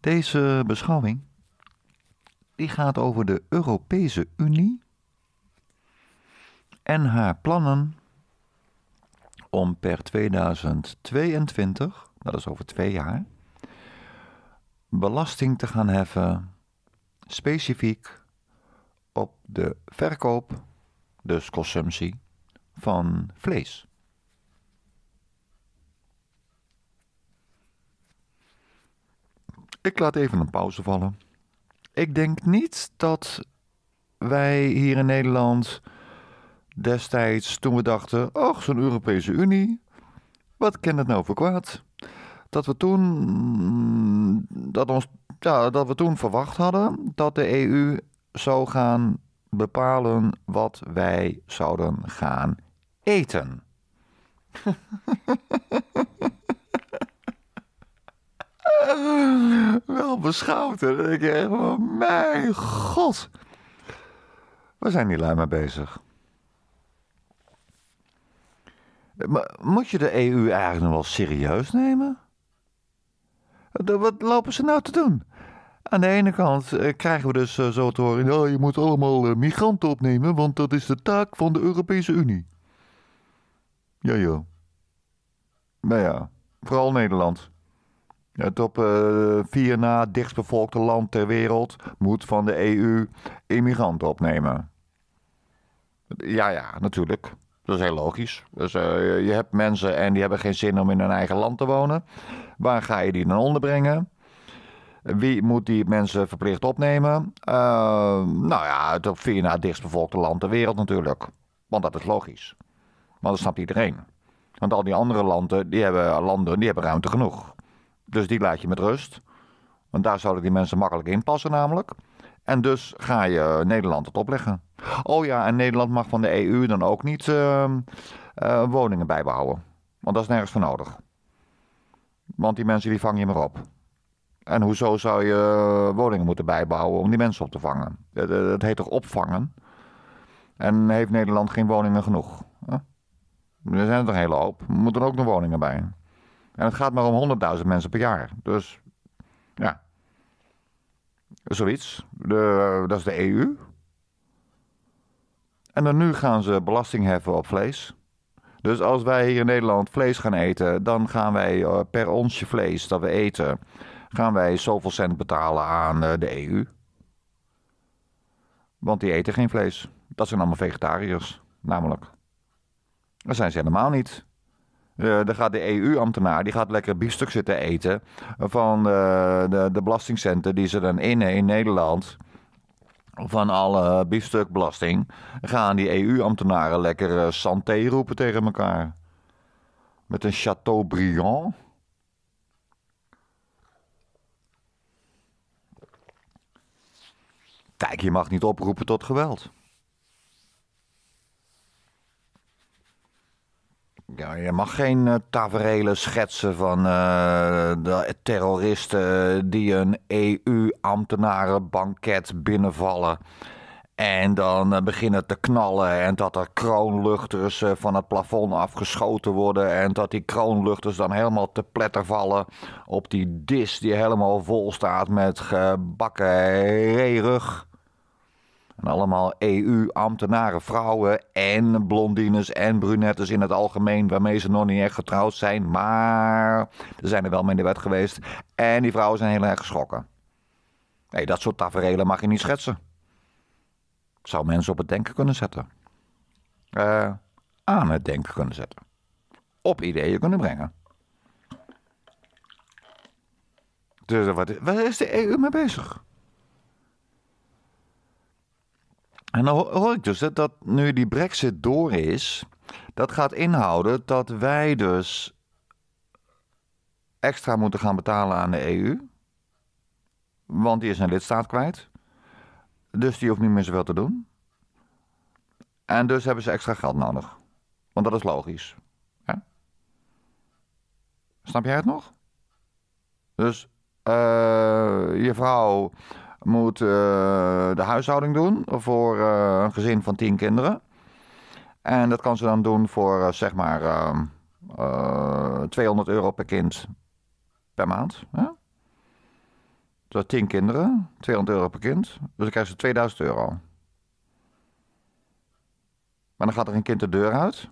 Deze beschouwing die gaat over de Europese Unie en haar plannen om per 2022, dat is over twee jaar, belasting te gaan heffen specifiek op de verkoop, dus consumptie, van vlees. Ik laat even een pauze vallen. Ik denk niet dat wij hier in Nederland destijds, toen we dachten: ach, zo'n Europese Unie, wat kent het nou voor kwaad? Dat we toen, mm, dat ons, ja, dat we toen verwacht hadden dat de EU zou gaan bepalen wat wij zouden gaan eten. wel beschouwd. en Dan denk je van, mijn god. We zijn die lui mee bezig. Maar moet je de EU eigenlijk nog wel serieus nemen? Wat lopen ze nou te doen? Aan de ene kant eh, krijgen we dus eh, zo te horen: ja, nou, je moet allemaal eh, migranten opnemen, want dat is de taak van de Europese Unie. Ja, joh. Nou ja, vooral Nederland. Het op uh, vier na dichtstbevolkte land ter wereld moet van de EU immigranten opnemen. Ja, ja, natuurlijk. Dat is heel logisch. Dus eh, je hebt mensen en die hebben geen zin om in hun eigen land te wonen. Waar ga je die dan onderbrengen? Wie moet die mensen verplicht opnemen? Eh, nou ja, het op vier na dichtstbevolkte land ter wereld natuurlijk. Want dat is logisch. Want dat snapt iedereen. Want al die andere landen, die hebben, landen, die hebben ruimte genoeg. Dus die laat je met rust. Want daar zouden die mensen makkelijk in passen namelijk. En dus ga je Nederland het opleggen. Oh ja, en Nederland mag van de EU dan ook niet ehm, eh, woningen bijbouwen, Want dat is nergens voor nodig. Want die mensen die vang je maar op. En hoezo zou je eh, woningen moeten bijbouwen om die mensen op te vangen? Dat heet toch opvangen? En heeft Nederland geen woningen genoeg? Er zijn er een hele hoop. Er moeten ook nog woningen bij. En het gaat maar om 100.000 mensen per jaar. Dus ja, zoiets. De, dat is de EU. En dan nu gaan ze belasting heffen op vlees. Dus als wij hier in Nederland vlees gaan eten, dan gaan wij eh, per onsje vlees dat we eten, gaan wij zoveel cent betalen aan eh, de EU. Want die eten geen vlees. Dat zijn allemaal vegetariërs, namelijk. Dat zijn ze helemaal niet. Uh, dan gaat de EU-ambtenaar die gaat lekker biefstuk zitten eten van eh, de, de belastingcenten die ze dan innen in Nederland. Van alle biefstukbelasting gaan die EU-ambtenaren lekker eh, santé roepen tegen elkaar. Met een Chateaubriand. Kijk, je mag niet oproepen tot geweld. Ja, je mag geen uh, schetsen van eh, de terroristen die een EU-ambtenarenbanket binnenvallen. En dan eh, beginnen te knallen en dat er kroonluchters van het plafond afgeschoten worden. En dat die kroonluchters dan helemaal te pletter vallen op die dis die helemaal vol staat met gebakken reerug. En allemaal EU-ambtenaren, vrouwen en blondines en brunettes in het algemeen, waarmee ze nog niet echt getrouwd zijn. Maar er zijn er wel mee in de wet geweest. En die vrouwen zijn heel erg geschrokken. Nee, dat soort tafereelen mag je niet schetsen. Zou mensen op het denken kunnen zetten. Eh, aan het denken kunnen zetten. Op ideeën kunnen brengen. Dus eh, wat, is de EU mee bezig? En dan hoor ik dus dat, nu die brexit door is, dat gaat inhouden dat wij dus extra moeten gaan betalen aan de EU. Want die is een lidstaat kwijt. Dus die hoeft niet meer zoveel te doen. En dus hebben ze extra geld nodig. Want dat is logisch. Ja? Snap jij het nog? Dus eh, je vrouw moet eh, de huishouding doen voor eh, een gezin van tien kinderen. En dat kan ze dan doen voor eh, zeg maar 200 ehm, euro per kind per maand. Hè? Dus dat 10 kinderen, 200 euro per kind. Dus dan krijgen ze 2000 euro. Maar dan gaat er een kind de deur uit.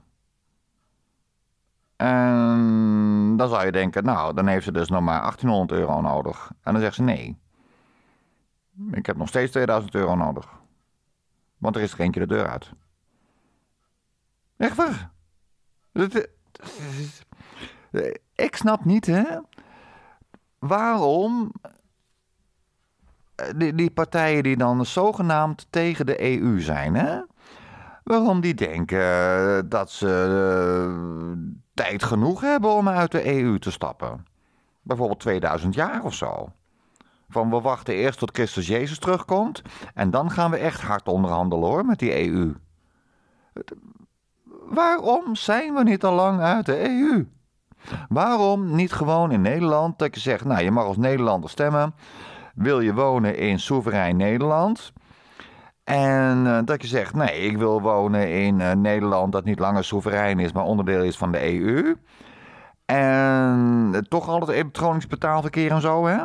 En dan zou je denken, nou, dan heeft ze dus nog maar 1800 euro nodig. En dan zegt ze nee. Ik heb nog steeds 2000 euro nodig. Want er is er keer de deur uit. Echt waar? Ik snap niet, hè? Waarom eh, die, die, partijen die dan zogenaamd tegen de EU zijn, hè? Waarom die denken eh, dat ze eh, tijd genoeg hebben om uit de EU te stappen? Bijvoorbeeld 2000 jaar of zo. Van we wachten eerst tot Christus Jezus terugkomt. En dan gaan we echt hard onderhandelen hoor met die EU. Waarom zijn we niet al lang uit de EU? Waarom niet gewoon in Nederland dat je zegt, nou je mag als Nederlander stemmen. Wil je wonen in soeverein Nederland? En eh, dat je zegt, nee, ik wil wonen in eh, Nederland dat niet langer soeverein is, maar onderdeel is van de EU. En eh, toch altijd het elektronisch betaalverkeer en zo, hè?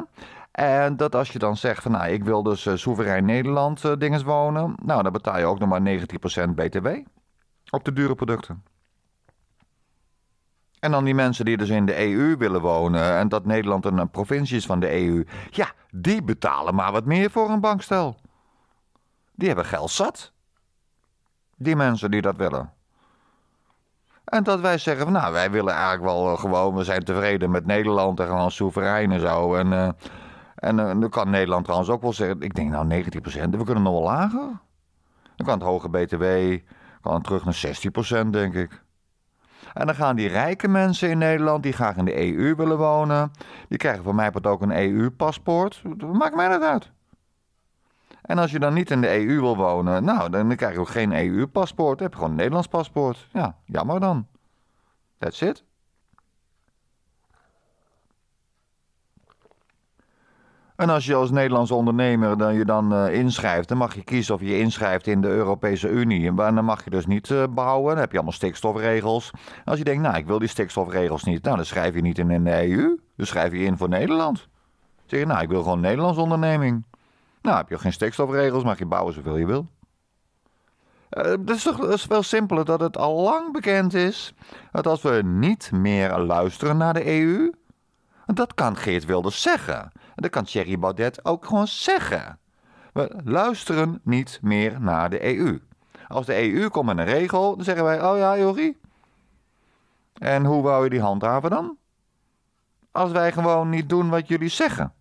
En dat als je dan zegt van nou, ik wil dus eh, soeverein Nederland uh, dinges wonen, nou dan betaal je ook nog maar 19% BTW op de dure producten. En dan die mensen die dus in de EU willen wonen en dat Nederland een, provincie is van de EU, ja, die betalen maar wat meer voor een bankstel. Die hebben geld zat. Die mensen die dat willen. En dat wij zeggen van nou, wij willen eigenlijk wel eh, gewoon, we zijn tevreden met Nederland en gewoon soeverein en zo. En en eh, dan kan Nederland trouwens ook wel zeggen, ik denk nou 19%. we kunnen nog wel lager. Dan kan het hoge BTW, kan het terug naar 16% denk ik. En dan gaan die rijke mensen in Nederland, die graag in de EU willen wonen, die krijgen van mij ook een EU-paspoort. Maakt mij dat uit. En als je dan niet in de EU wil wonen, nou, dan krijg je ook geen EU-paspoort. heb je gewoon een Nederlands paspoort. Ja, jammer dan. That's it. En als je als Nederlandse ondernemer dan je dan eh, inschrijft, dan mag je kiezen of je inschrijft in de Europese Unie. En dan mag je dus niet eh, bouwen. Dan heb je allemaal stikstofregels. als je denkt, nou, ik wil die stikstofregels niet, nou, dan schrijf je niet in, in de EU. Dan schrijf je in voor Nederland. Dan zeg je, nou, ik wil gewoon een Nederlandse onderneming. Nou, heb je geen stikstofregels, mag je bouwen zoveel je wil. Uh, eh, dat is toch veel wel simpeler dat het al lang bekend is dat als we niet meer luisteren naar de EU, dat kan Geert Wilders zeggen. Dat kan Thierry Baudet ook gewoon zeggen. We luisteren niet meer naar de EU. Als de EU komt met een regel, dan zeggen wij: Oh ja, jorie. En hoe wou je die handhaven dan? Als wij gewoon niet doen wat jullie zeggen.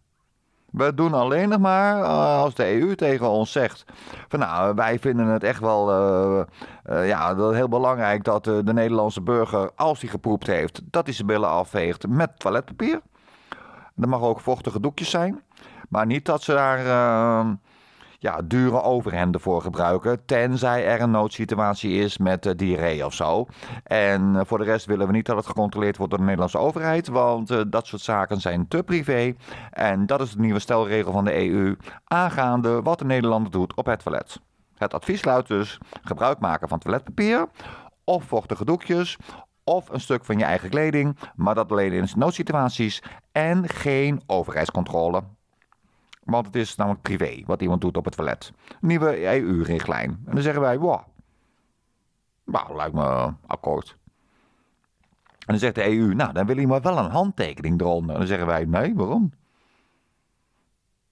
We doen alleen nog maar eh, als de EU tegen ons zegt: van nou, wij vinden het echt wel eh, eh, ja, heel belangrijk dat de Nederlandse burger, als hij geproept heeft, dat hij zijn billen afveegt met toiletpapier. Er mag ook vochtige doekjes zijn. Maar niet dat ze daar ehm, ja, dure overhemden voor gebruiken. Tenzij er een noodsituatie is met eh, diarree of zo. En eh, voor de rest willen we niet dat het gecontroleerd wordt door de Nederlandse overheid. Want eh, dat soort zaken zijn te privé. En dat is de nieuwe stelregel van de EU. Aangaande wat de Nederlander doet op het toilet. Het advies luidt dus gebruik maken van toiletpapier of vochtige doekjes of een stuk van je eigen kleding, maar dat alleen in noodsituaties en geen overheidscontrole. Want het is namelijk privé wat iemand doet op het toilet. Nieuwe EU-richtlijn. En dan zeggen wij, wow, nou, lijkt me akkoord. En dan zegt de EU, nou, dan wil je maar wel een handtekening eronder. En dan zeggen wij, nee, waarom?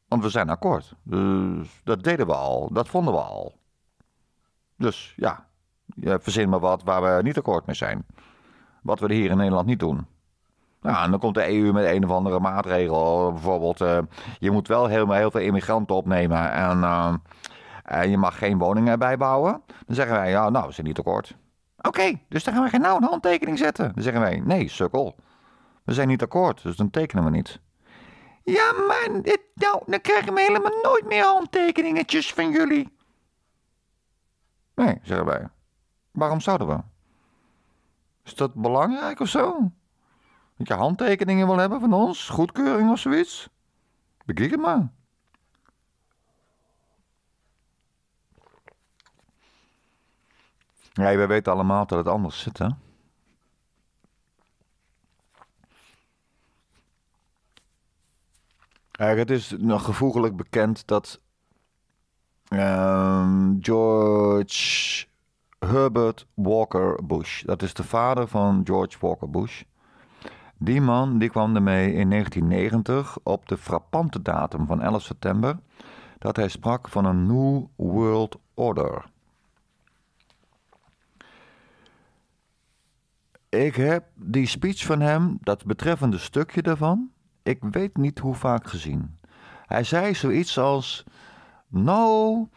Want we zijn akkoord. Dus dat deden we al, dat vonden we al. Dus ja, verzin maar wat waar we niet akkoord mee zijn. Wat we hier in Nederland niet doen. Nou, en dan komt de EU met een of andere maatregel. Bijvoorbeeld, eh, je moet wel helemaal heel veel immigranten opnemen. Eh, en, je mag geen woningen bijbouwen. Dan zeggen wij, ja, nou, we zijn niet akkoord. Oké, dus dan gaan we geen nou een handtekening zetten. Dan zeggen wij, nee, sukkel. We zijn niet akkoord, dus dan tekenen we niet. Ja, maar nou, dan krijgen we helemaal nooit meer handtekeningetjes van jullie. Nee, zeggen wij. Waarom zouden we? Is dat belangrijk of zo? Dat je handtekeningen wil hebben van ons, goedkeuring of zoiets? Bekijk het maar. Nee, we weten allemaal dat het anders zit, hè? Kijk, het is nog gevoegelijk bekend dat ehm, George Herbert Walker Bush. Dat is de vader van George Walker Bush. Die man die kwam ermee in 1990 op de frappante datum van 11 september dat hij sprak van een New World Order. Ik heb die speech van hem, dat betreffende stukje daarvan, ik weet niet hoe vaak gezien. Hij zei zoiets als: nou,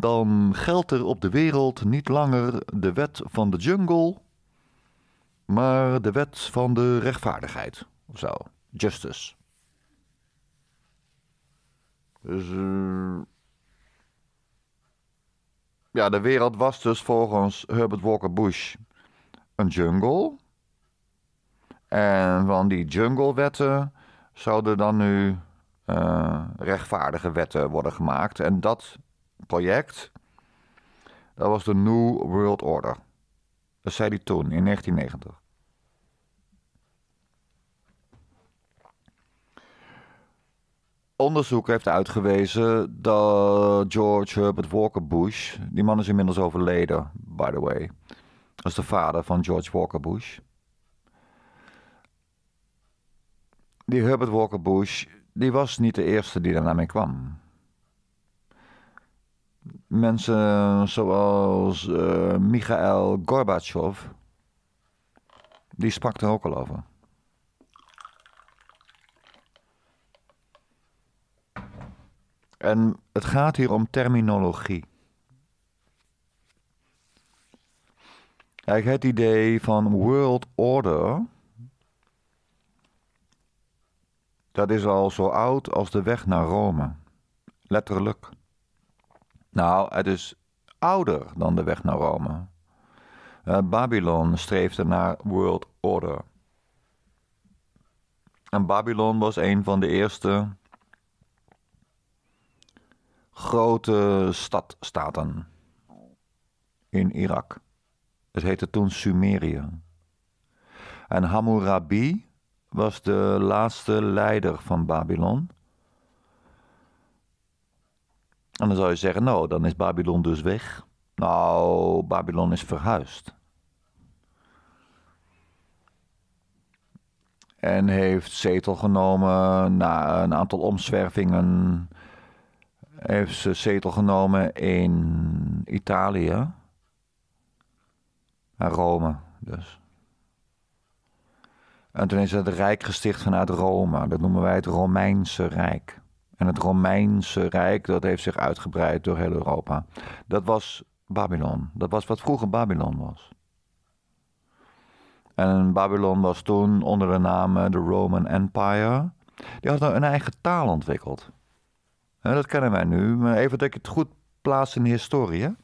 dan geldt er op de wereld niet langer de wet van de jungle, maar de wet van de rechtvaardigheid. Of zo, justice. Dus. Eh, ja, de wereld was dus volgens Herbert Walker Bush een jungle. En van die junglewetten zouden dan nu eh, rechtvaardige wetten worden gemaakt. En dat project, dat was de New World Order. Dat zei hij toen, in 1990. Onderzoek heeft uitgewezen dat George Herbert Walker Bush, die man is inmiddels overleden, by the way. Dat is de vader van George Walker Bush. Die Herbert Walker Bush die was niet de eerste die daar naar mij kwam. Mensen zoals eh, Michael Gorbachev, die sprak er ook al over. En het gaat hier om terminologie. Hij het idee van world order dat is al zo oud als de weg naar Rome. Letterlijk. Nou, het is ouder dan de weg naar Rome. Eh, Babylon streefde naar world order. En Babylon was een van de eerste grote stadstaten in Irak. Het heette toen Sumerië. En Hammurabi, was de laatste leider van Babylon. En dan zou je zeggen, nou, dan is Babylon dus weg. Nou, Babylon is verhuisd. En heeft zetel genomen na een aantal omzwervingen. Heeft ze zetel genomen in Italië. En Rome dus. En toen is het Rijk gesticht vanuit Rome. Dat noemen wij het Romeinse Rijk. En het Romeinse Rijk, dat heeft zich uitgebreid door heel Europa. Dat was Babylon. Dat was wat vroeger Babylon was. En Babylon was toen onder de naam de Roman Empire. Die had een eigen taal ontwikkeld. dat kennen wij nu. Maar even dat ik het goed plaats in de historie.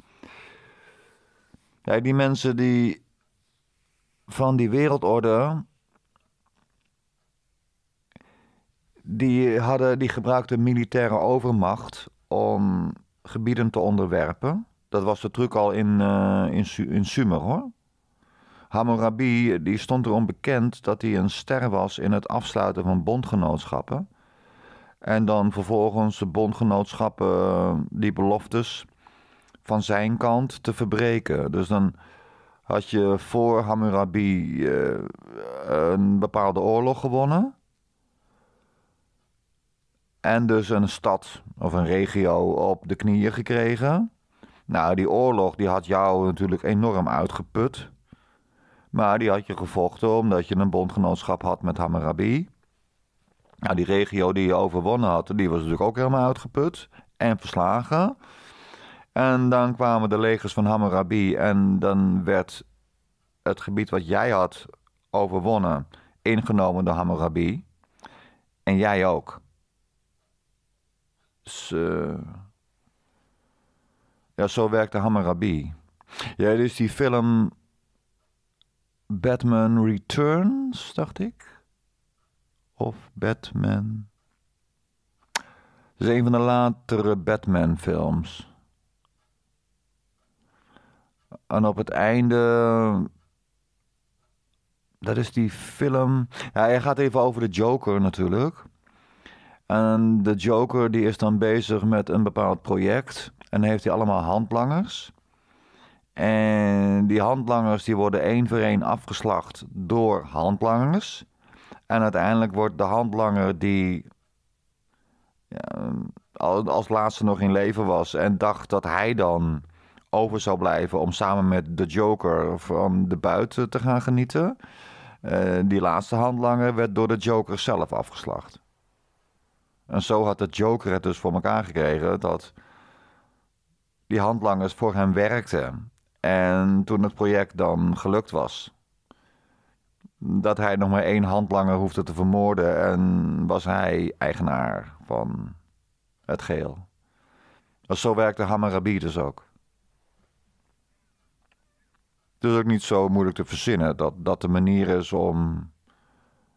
Ja, die mensen die van die wereldorde Die, hadden, die gebruikten militaire overmacht om gebieden te onderwerpen. Dat was de truc al in, uh, in, in Sumer hoor. Hammurabi die stond erom bekend dat hij een ster was in het afsluiten van bondgenootschappen. En dan vervolgens de bondgenootschappen eh, die beloftes van zijn kant te verbreken. Dus dan had je voor Hammurabi eh, een bepaalde oorlog gewonnen. En dus een stad of een regio op de knieën gekregen. Nou, die oorlog die had jou natuurlijk enorm uitgeput. Maar die had je gevochten omdat je een bondgenootschap had met Hammurabi. Nou, die regio die je overwonnen had, die was natuurlijk ook helemaal uitgeput en verslagen. En dan kwamen de legers van Hammurabi en dan werd het gebied wat jij had overwonnen ingenomen door Hammurabi. En jij ook. Eh, ja, zo werkte Hammurabi. Ja, dus die film Batman Returns, dacht ik. Of Batman. Dat is een van de latere Batman-films. En op het einde. Dat is die film. Ja, hij gaat even over de Joker natuurlijk. En de Joker die is dan bezig met een bepaald project. En dan heeft hij allemaal handlangers. En die handlangers die worden één voor één afgeslacht door handlangers. En uiteindelijk wordt de handlanger die ja, als laatste nog in leven was en dacht dat hij dan over zou blijven om samen met de Joker van de buiten te gaan genieten. Eh, die laatste handlanger werd door de Joker zelf afgeslacht. En zo had de Joker het dus voor elkaar gekregen dat die handlangers voor hem werkten. En toen het project dan gelukt was, dat hij nog maar één handlanger hoefde te vermoorden en was hij eigenaar van het geel. Dus zo werkte Hammurabi dus ook. Het is ook niet zo moeilijk te verzinnen dat dat de manier is om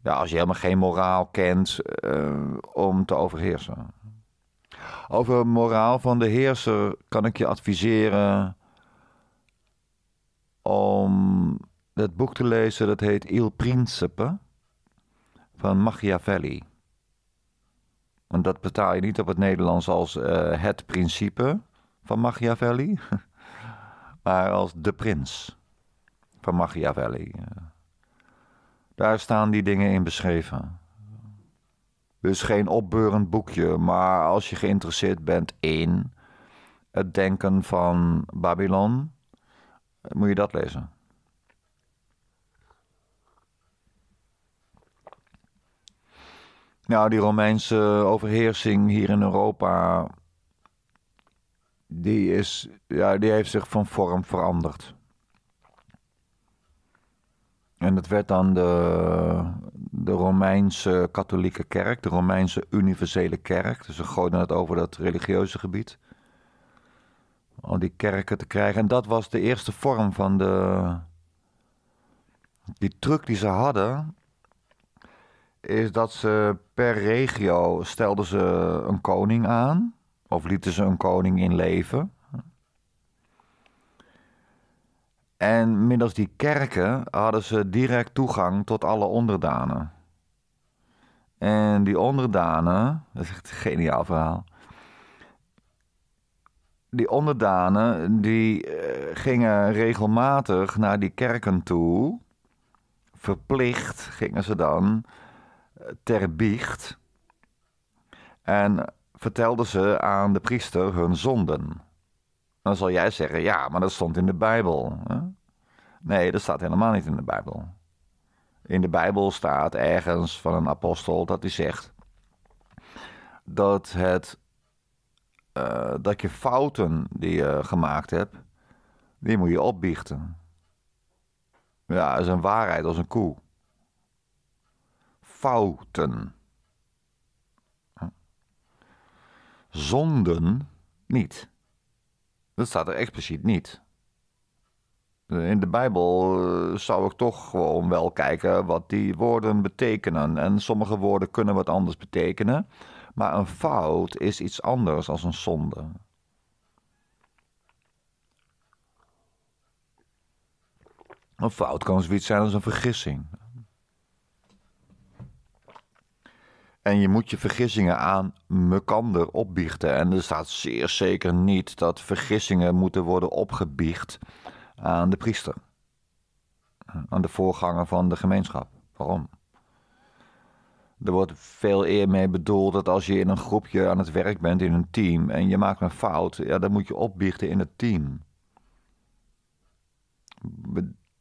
ja, als je helemaal geen moraal kent eh, om te overheersen. Over moraal van de heerser kan ik je adviseren om dat boek te lezen. Dat heet Il Principe van Machiavelli. Want dat betaal je niet op het Nederlands als eh, het principe van Machiavelli, maar als de prins van Machiavelli. Daar staan die dingen in beschreven. Dus geen opbeurend boekje, maar als je geïnteresseerd bent in het denken van Babylon, moet je dat lezen. Nou, die Romeinse overheersing hier in Europa, die, is, ja, die heeft zich van vorm veranderd. En dat werd dan de, de Romeinse katholieke kerk, de Romeinse universele kerk. Dus ze gooiden het over dat religieuze gebied. Al die kerken te krijgen. En dat was de eerste vorm van de. Die truc die ze hadden, is dat ze per regio stelden ze een koning aan. Of lieten ze een koning in leven. En middels die kerken hadden ze direct toegang tot alle onderdanen. En die onderdanen, dat is echt een geniaal verhaal. Die onderdanen die eh, gingen regelmatig naar die kerken toe. Verplicht gingen ze dan eh, ter biecht. En vertelden ze aan de priester hun zonden. Dan zal jij zeggen, ja, maar dat stond in de Bijbel. Nee, dat staat helemaal niet in de Bijbel. In de Bijbel staat ergens van een apostel dat hij zegt dat, het, eh, dat je fouten die je gemaakt hebt, die moet je opbiechten. Ja, dat is een waarheid als een koe. Fouten. Zonden niet. Dat staat er expliciet niet. In de Bijbel eh, zou ik toch gewoon wel kijken wat die woorden betekenen. En sommige woorden kunnen wat anders betekenen. Maar een fout is iets anders dan een zonde. Een fout kan zoiets zijn als een vergissing, En je moet je vergissingen aan mekander opbiechten. En er staat zeer zeker niet dat vergissingen moeten worden opgebiecht aan de priester. Aan de voorganger van de gemeenschap. Waarom? Er wordt veel eer mee bedoeld dat als je in een groepje aan het werk bent, in een team, en je maakt een fout, ja, dan moet je opbiechten in het team.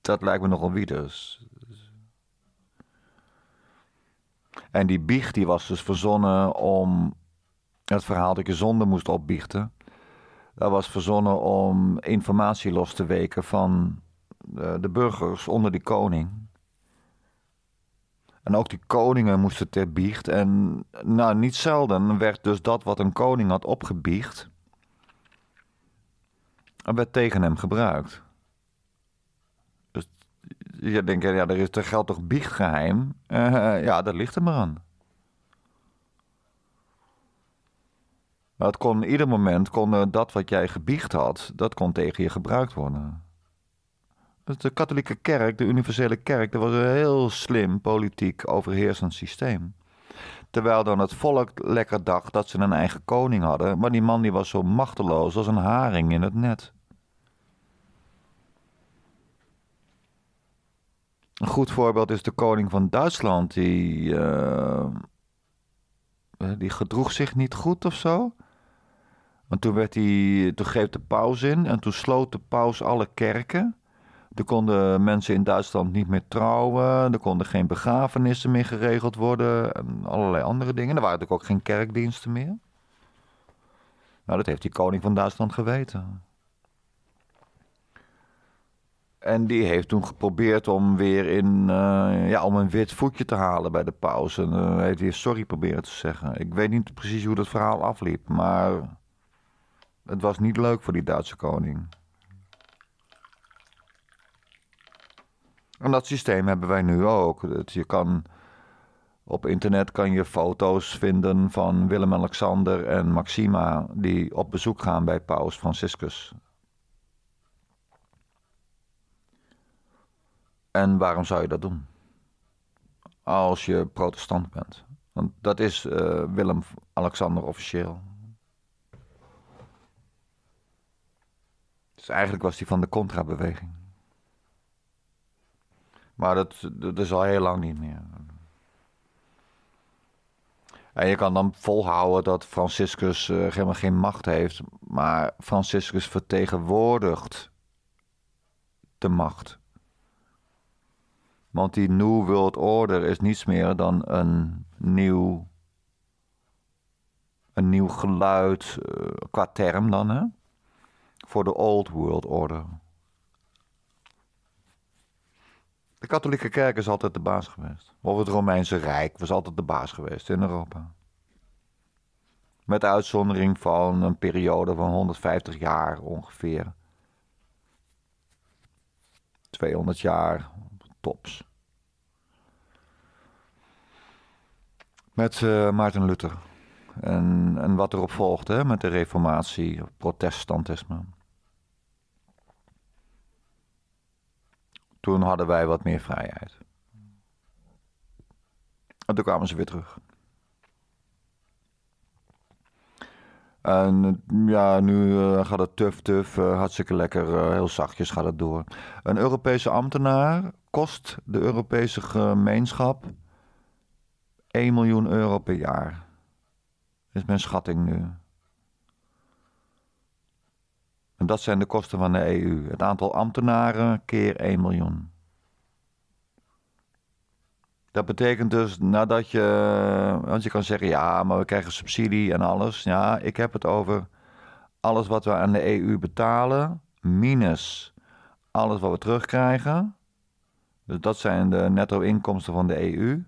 Dat lijkt me nogal wieders. En die biecht die was dus verzonnen om het verhaal dat je zonde moest opbiechten. Dat was verzonnen om informatie los te weken van eh, de burgers onder die koning. En ook die koningen moesten ter biecht. En nou, niet zelden werd dus dat wat een koning had opgebiecht, werd tegen hem gebruikt je denkt, ja, er, is, er geld toch biechtgeheim? Uh, ja, dat ligt er maar aan. Maar het kon ieder moment, kon eh, dat wat jij gebiecht had, dat kon tegen je gebruikt worden. Dus de katholieke kerk, de universele kerk, dat was een heel slim politiek overheersend systeem. Terwijl dan het volk lekker dacht dat ze een eigen koning hadden, maar die man die was zo machteloos als een haring in het net. Een goed voorbeeld is de koning van Duitsland, die, eh, eh, die gedroeg zich niet goed of zo. Want toen, werd die, toen greep de paus in en toen sloot de paus alle kerken. Er konden mensen in Duitsland niet meer trouwen. Er konden geen begrafenissen meer geregeld worden. En allerlei andere dingen. Er waren natuurlijk ook geen kerkdiensten meer. Nou, dat heeft die koning van Duitsland geweten. En die heeft toen geprobeerd om weer in, eh, ja, om een wit voetje te halen bij de pauze. En uh, heeft hij sorry proberen te zeggen. Ik weet niet precies hoe dat verhaal afliep, maar het was niet leuk voor die Duitse koning. En dat systeem hebben wij nu ook. Dat je kan, op internet kan je foto's vinden van Willem-Alexander en Maxima die op bezoek gaan bij paus Franciscus. En waarom zou je dat doen? Als je protestant bent. Want dat is eh, Willem-Alexander officieel. Dus eigenlijk was hij van de contrabeweging. Maar dat, dat is al heel lang niet meer. En je kan dan volhouden dat Franciscus eh, helemaal geen macht heeft, maar Franciscus vertegenwoordigt de macht. Want die New World Order is niets meer dan een nieuw, een nieuw geluid, eh, qua term dan, hè? voor de Old World Order. De katholieke kerk is altijd de baas geweest. Of het Romeinse Rijk was altijd de baas geweest in Europa. Met uitzondering van een periode van 150 jaar ongeveer. 200 jaar tops. Met eh, Maarten Luther. En, en wat erop volgde met de reformatie, protestantisme. Toen hadden wij wat meer vrijheid. En toen kwamen ze weer terug. En eh, ja, nu eh, gaat het tuf tuf, hartstikke lekker, heel zachtjes gaat het door. Een Europese ambtenaar kost de Europese gemeenschap 1 miljoen euro per jaar. Is mijn schatting nu. En dat zijn de kosten van de EU. Het aantal ambtenaren keer 1 miljoen. Dat betekent dus nadat je. Want je kan zeggen, ja, maar we krijgen subsidie en alles. Ja, ik heb het over alles wat we aan de EU betalen, minus alles wat we terugkrijgen. Dus dat zijn de netto-inkomsten van de EU.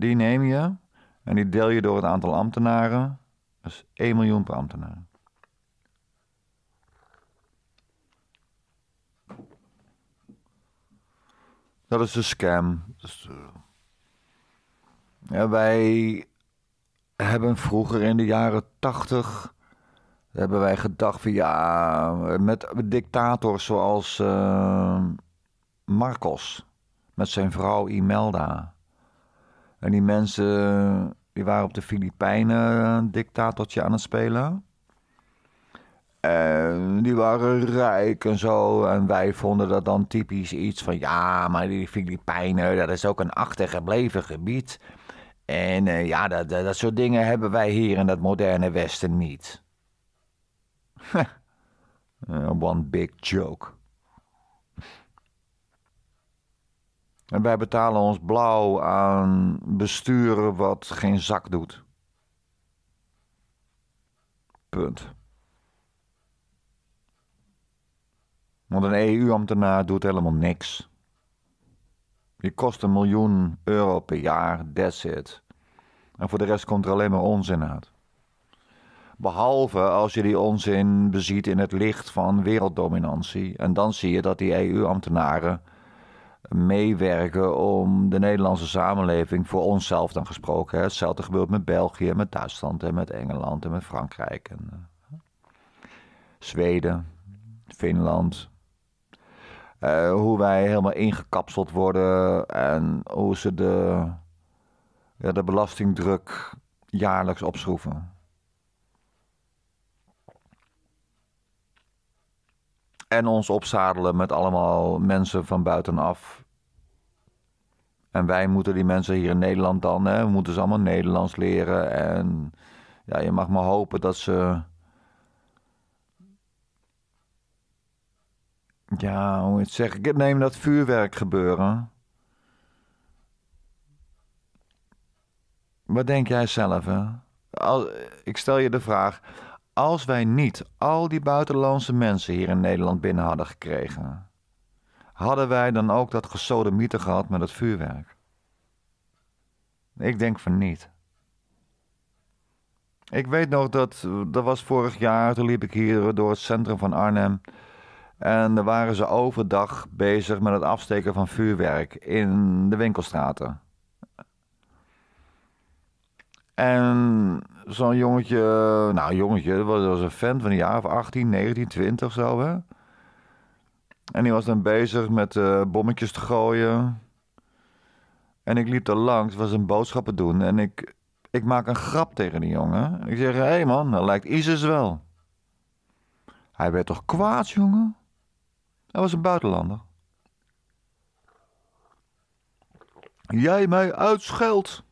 Die neem je en die deel je door het aantal ambtenaren. Dat is 1 miljoen per ambtenaar. Dat is de scam. Eh, ja, wij hebben vroeger in de jaren 80 hebben wij gedacht van ja, met dictators zoals eh, Marcos, met zijn vrouw Imelda. En die mensen eh, die waren op de Filipijnen een eh, dictatortje aan het spelen. En die waren rijk en zo. En wij vonden dat dan typisch iets van... ja, maar die Filipijnen, dat is ook een achtergebleven gebied. En eh, ja, dat, dat, dat, soort dingen hebben wij hier in het moderne Westen niet. One big joke. En wij betalen ons blauw aan besturen wat geen zak doet. Punt. Want een EU-ambtenaar doet helemaal niks. Je kost een miljoen euro per jaar, that's it. En voor de rest komt er alleen maar onzin uit. Behalve als je die onzin beziet in het licht van werelddominantie. En dan zie je dat die EU-ambtenaren meewerken om de Nederlandse samenleving, voor onszelf dan gesproken, hè, hetzelfde gebeurt met België, met Duitsland en met Engeland en met Frankrijk en eh, Zweden, Finland. Eh, hoe wij helemaal ingekapseld worden en hoe ze de, ja, de belastingdruk jaarlijks opschroeven. En ons opzadelen met allemaal mensen van buitenaf. En wij moeten die mensen hier in Nederland dan, hè, we moeten ze allemaal Nederlands leren. En ja, je mag maar hopen dat ze. Ja, hoe het zeg ik? Neem dat vuurwerk gebeuren. Wat denk jij zelf, hè? ik stel je de vraag als wij niet al die buitenlandse mensen hier in Nederland binnen hadden gekregen, hadden wij dan ook dat mythe gehad met het vuurwerk? Ik denk van niet. Ik weet nog dat, dat was vorig jaar, toen liep ik hier door het centrum van Arnhem. En daar waren ze overdag bezig met het afsteken van vuurwerk in de winkelstraten. En zo'n jongetje, nou jongetje, dat was, een fan van een jaar of 18, 19, 20 zo hè. En die was dan bezig met eh, bommetjes te gooien. En ik liep er langs, was een boodschappen doen. En ik, ik maak een grap tegen die jongen. ik zeg, hé hey man, dat nou lijkt ISIS wel. Hij werd toch kwaad, jongen? Hij was een buitenlander. Jij mij uitscheldt.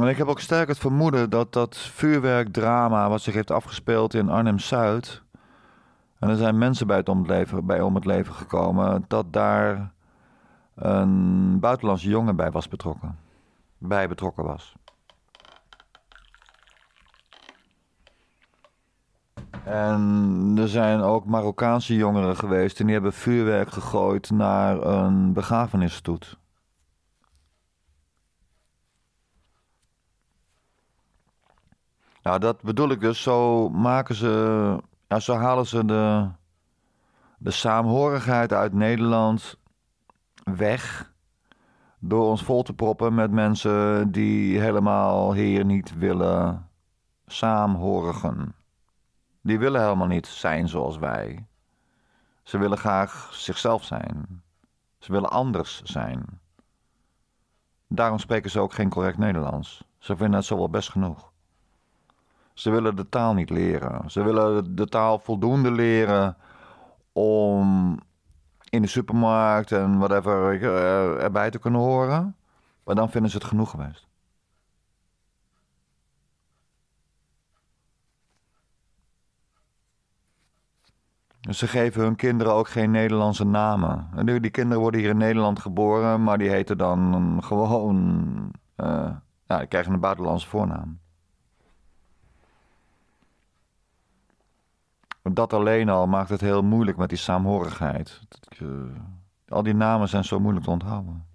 En ik heb ook sterk het vermoeden dat dat vuurwerkdrama wat zich heeft afgespeeld in Arnhem-Zuid... en er zijn mensen bij, om het leven, bij om het leven gekomen... dat daar een buitenlandse jongen bij was betrokken. Bij betrokken was. En er zijn ook Marokkaanse jongeren geweest en die hebben vuurwerk gegooid naar een begrafenisstoet. Ja, nou, dat bedoel ik dus. Zo maken ze, ja, zo halen ze de, de saamhorigheid uit Nederland weg. Door ons vol te proppen met mensen die helemaal hier niet willen saamhorigen. Die willen helemaal niet zijn zoals wij. Ze willen graag zichzelf zijn. Ze willen anders zijn. Daarom spreken ze ook geen correct Nederlands. Ze vinden het zo wel best genoeg. Ze willen de taal niet leren. Ze willen de taal voldoende leren om in de supermarkt en whatever eh, erbij te kunnen horen. Maar dan vinden ze het genoeg geweest. Dus ze geven hun kinderen ook geen Nederlandse namen. die kinderen worden hier in Nederland geboren, maar die heten dan gewoon. Uh, ja, die krijgen een buitenlandse voornaam. dat alleen al maakt het heel moeilijk met die saamhorigheid. Eh, al die namen zijn zo moeilijk te onthouden.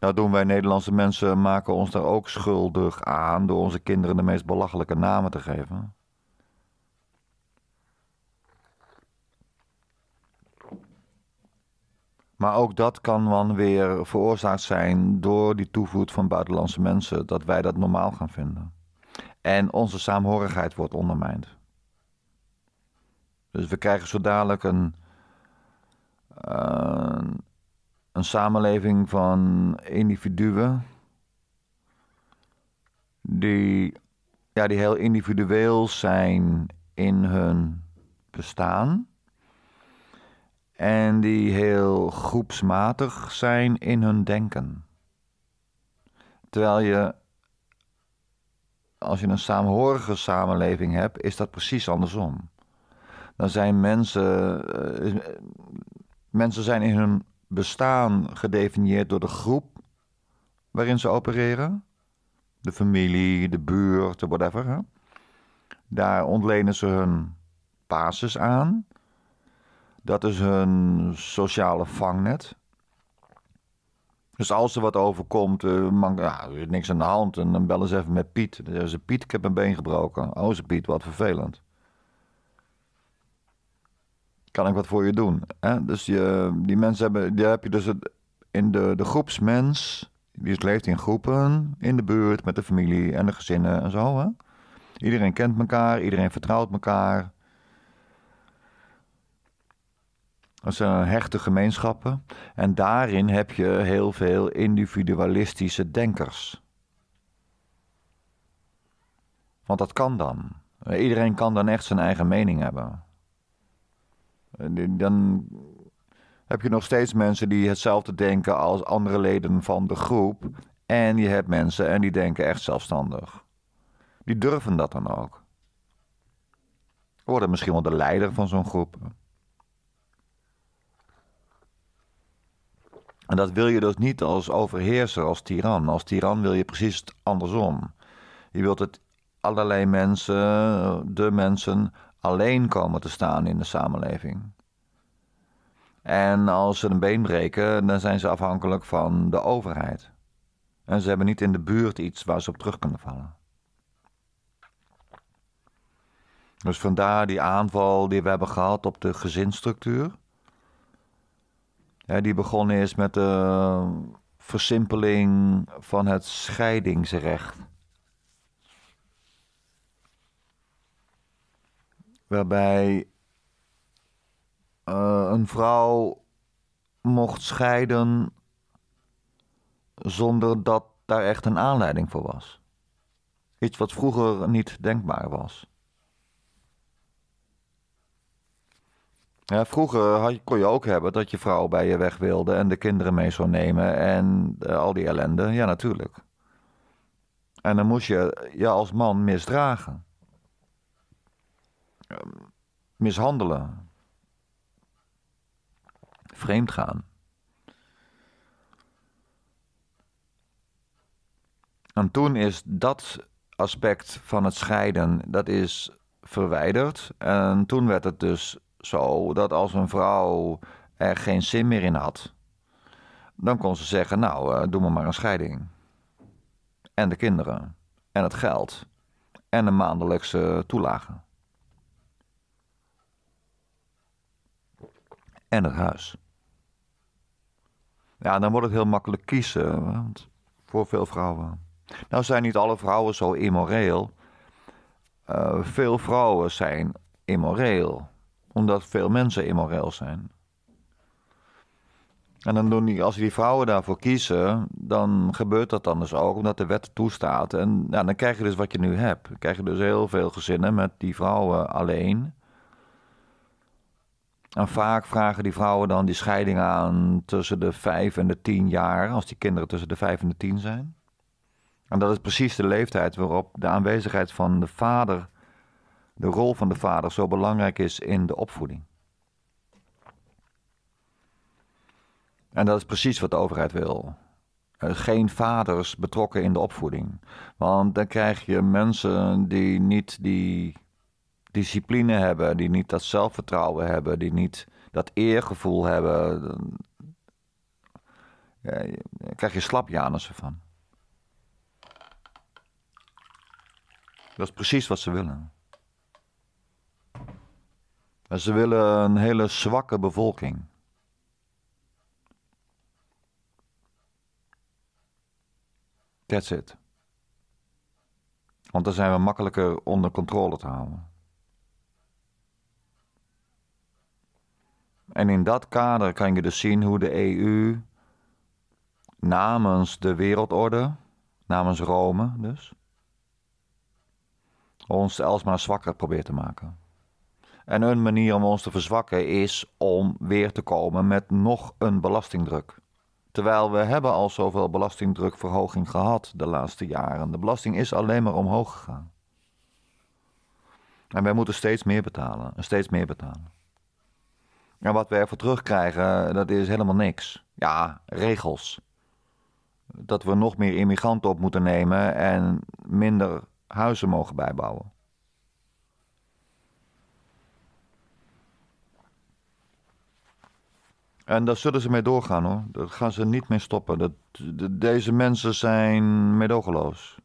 Nou doen wij Nederlandse mensen, maken ons daar ook schuldig aan door onze kinderen de meest belachelijke namen te geven. Maar ook dat kan dan weer veroorzaakt zijn door die toevoet van buitenlandse mensen, dat wij dat normaal gaan vinden. En onze saamhorigheid wordt ondermijnd. Dus we krijgen zo dadelijk een, eh, een samenleving van individuen die, ja, die heel individueel zijn in hun bestaan. En die heel groepsmatig zijn in hun denken. Terwijl je, als je een saamhorige samenleving hebt, is dat precies andersom dan zijn mensen. Eh, mensen zijn in hun bestaan gedefinieerd door de groep waarin ze opereren. De familie, de buurt, whatever. Hè? Daar ontlenen ze hun basis aan. Dat is hun sociale vangnet. Dus als er wat overkomt, eh, man, ja, er is niks aan de hand. En dan bellen ze even met Piet. Dan ze, Piet, ik heb mijn been gebroken. Oh, ze Piet, wat vervelend kan ik wat voor je doen? Hè? Dus je, die mensen hebben, die heb je dus het, in de, de groepsmens, die leeft in groepen, in de buurt, met de familie en de gezinnen en zo. Hè? Iedereen kent elkaar, iedereen vertrouwt elkaar. Dat zijn hechte gemeenschappen. En daarin heb je heel veel individualistische denkers. Want dat kan dan. Iedereen kan dan echt zijn eigen mening hebben dan heb je nog steeds mensen die hetzelfde denken als andere leden van de groep. En je hebt mensen en die denken echt zelfstandig. Die durven dat dan ook. Worden misschien wel de leider van zo'n groep. En dat wil je dus niet als overheerser, als tiran. Als tiran wil je precies andersom. Je wilt het allerlei mensen, de mensen, alleen komen te staan in de samenleving. En als ze een been breken, dan zijn ze afhankelijk van de overheid. En ze hebben niet in de buurt iets waar ze op terug kunnen vallen. Dus vandaar die aanval die we hebben gehad op de gezinsstructuur. die begonnen is met de versimpeling van het scheidingsrecht. waarbij eh, een vrouw mocht scheiden zonder dat daar echt een aanleiding voor was. Iets wat vroeger niet denkbaar was. Ja, vroeger had, kon je ook hebben dat je vrouw bij je weg wilde en de kinderen mee zou nemen en eh, al die ellende. Ja, natuurlijk. En dan moest je je als man misdragen. Ehm, mishandelen, vreemd gaan. En toen is dat aspect van het scheiden, dat is verwijderd. En toen werd het dus zo dat als een vrouw er geen zin meer in had, dan kon ze zeggen, nou, eh, doe maar een scheiding. En de kinderen. En het geld. En de maandelijkse toelagen. en het huis. Ja, dan wordt het heel makkelijk kiezen, want voor veel vrouwen. Nou zijn niet alle vrouwen zo immoreel. Eh, veel vrouwen zijn immoreel, omdat veel mensen immoreel zijn. En dan doen die, als die vrouwen daarvoor kiezen, dan gebeurt dat dan dus ook, omdat de wet toestaat. En ja, dan krijg je dus wat je nu hebt. Dan krijg je dus heel veel gezinnen met die vrouwen alleen. En vaak vragen die vrouwen dan die scheiding aan tussen de vijf en de tien jaar, als die kinderen tussen de vijf en de tien zijn. En dat is precies de leeftijd waarop de aanwezigheid van de vader, de rol van de vader, zo belangrijk is in de opvoeding. En dat is precies wat de overheid wil. Geen vaders betrokken in de opvoeding. Want dan krijg je mensen die niet die discipline hebben, die niet dat zelfvertrouwen hebben, die niet dat eergevoel hebben. krijg je slapjanussen van. Dat is precies wat ze willen. ze willen een hele zwakke bevolking. That's it. Want dan zijn we makkelijker onder controle te houden. En in dat kader kan je dus zien hoe de EU namens de wereldorde, namens Rome dus, ons alsmaar zwakker probeert te maken. En een manier om ons te verzwakken is om weer te komen met nog een belastingdruk. Terwijl we hebben al zoveel belastingdrukverhoging gehad de laatste jaren. De belasting is alleen maar omhoog gegaan. En wij moeten steeds meer betalen steeds meer betalen. En wat we ervoor terugkrijgen, dat is helemaal niks. Ja, regels. Dat we nog meer immigranten op moeten nemen en minder huizen mogen bijbouwen. En daar zullen ze mee doorgaan hoor. Dat gaan ze niet meer stoppen. Dat, deze mensen zijn medogeloos.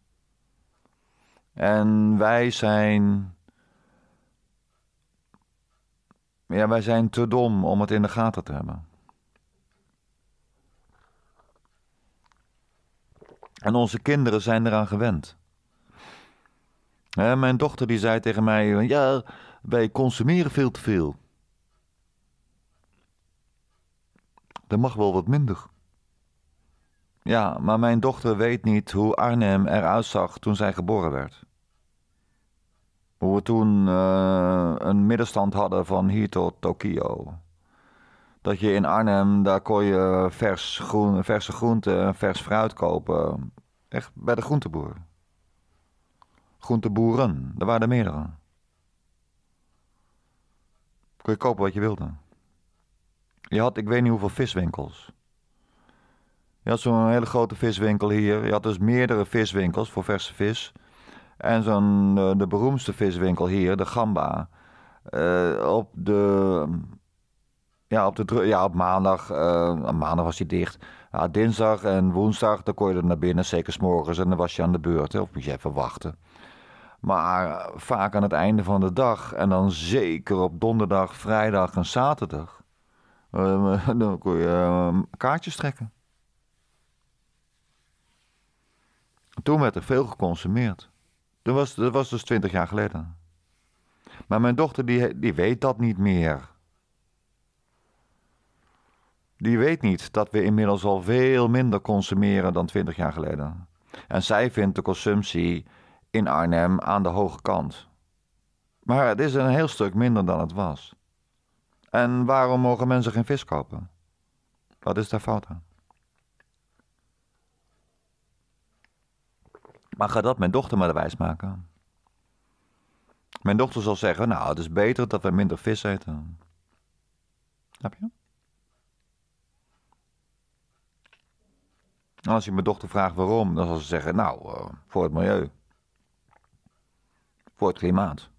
En wij zijn Ja, wij zijn te dom om het in de gaten te hebben. En onze kinderen zijn eraan gewend. mijn dochter die zei tegen mij: Ja, wij consumeren veel te veel. Er mag wel wat minder. Ja, maar mijn dochter weet niet hoe Arnhem eruit zag toen zij geboren werd. Hoe we toen eh, een middenstand hadden van hier tot Tokio. Dat je in Arnhem, daar kon je vers groen, verse groenten en vers fruit kopen. Echt bij de groenteboer. Groenteboeren, daar waren er meerdere. Kon je kopen wat je wilde. Je had, ik weet niet hoeveel viswinkels. Je had zo'n hele grote viswinkel hier. Je had dus meerdere viswinkels voor verse vis. En zo'n, eh, de beroemdste viswinkel hier, de Gamba. Eh, op de. Ja, op, de, ja, op maandag. Eh, maandag was die dicht. Ja, dinsdag en woensdag, dan kon je er naar binnen, zeker morgens En dan was je aan de beurt, of moet je even wachten. Maar vaak aan het einde van de dag, en dan zeker op donderdag, vrijdag en zaterdag, dan kon je ehm, kaartjes trekken. Toen werd er veel geconsumeerd. Dat was, dat was dus twintig jaar geleden. Maar mijn dochter die, die weet dat niet meer. Die weet niet dat we inmiddels al veel minder consumeren dan twintig jaar geleden. En zij vindt de consumptie in Arnhem aan de hoge kant. Maar het is een heel stuk minder dan het was. En waarom mogen mensen geen vis kopen? Wat is daar fout aan? Maar ga dat mijn dochter maar de wijs maken. Mijn dochter zal zeggen, nou, het is beter dat we minder vis eten. Snap je? Als je mijn dochter vraagt waarom, dan zal ze zeggen, nou, eh, voor het milieu. Voor het klimaat.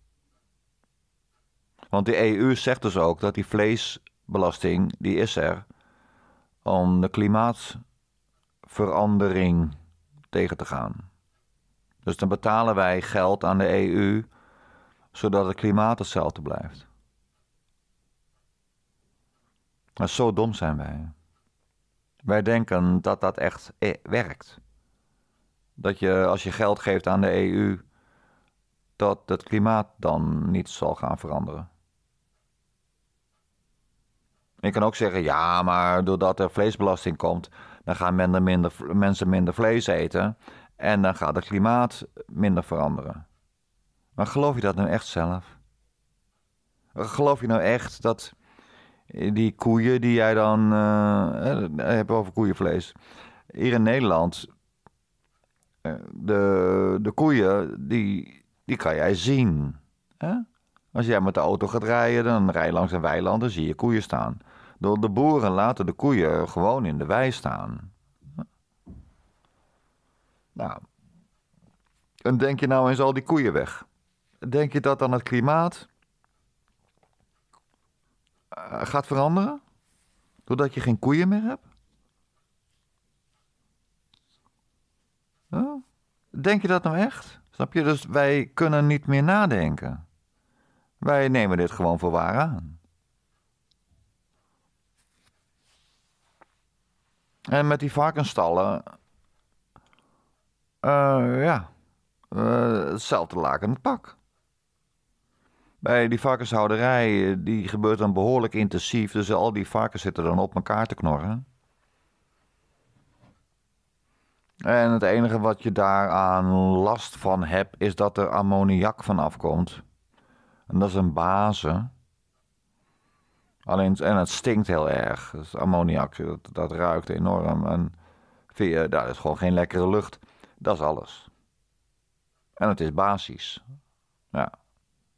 Want de EU zegt dus ook dat die vleesbelasting, die is er, om de klimaatverandering tegen te gaan. Dus dan betalen wij geld aan de EU, zodat het klimaat hetzelfde blijft. Maar zo dom zijn wij. Wij denken dat dat echt eh, werkt. Dat je als je geld geeft aan de EU, dat het klimaat dan niet zal gaan veranderen. Ik kan ook zeggen, ja, maar doordat er vleesbelasting komt, dan gaan minder, mensen minder vlees eten. En dan gaat het klimaat minder veranderen. Maar geloof je dat nou echt zelf? Geloof je nou echt dat die koeien die jij dan uh, eh, eh, eh, hebt over koeienvlees. Hier in Nederland, de, de koeien, die, die kan jij zien. Hè? Als jij met de auto gaat rijden, dan rij je langs een weiland dan zie je koeien staan. Door de boeren laten de koeien gewoon in de wei staan. Nou, en denk je nou eens al die koeien weg? Denk je dat dan het klimaat eh, gaat veranderen? Doordat je geen koeien meer hebt? Denk je dat nou echt? Snap je? Dus wij kunnen niet meer nadenken. Wij nemen dit gewoon voor waar aan. En met die varkenstallen uh, ja, uh, hetzelfde het pak. Bij die varkenshouderij, eh, die gebeurt dan behoorlijk intensief, dus al die varkens zitten dan op elkaar te knorren. En het enige wat je daaraan last van hebt, is dat er ammoniak van afkomt. En dat is een base. Alleen, en het stinkt heel erg. Dus ammoniak, dat, ruikt enorm. En via, is gewoon geen lekkere lucht. Dat is alles. En het is basis. Ja.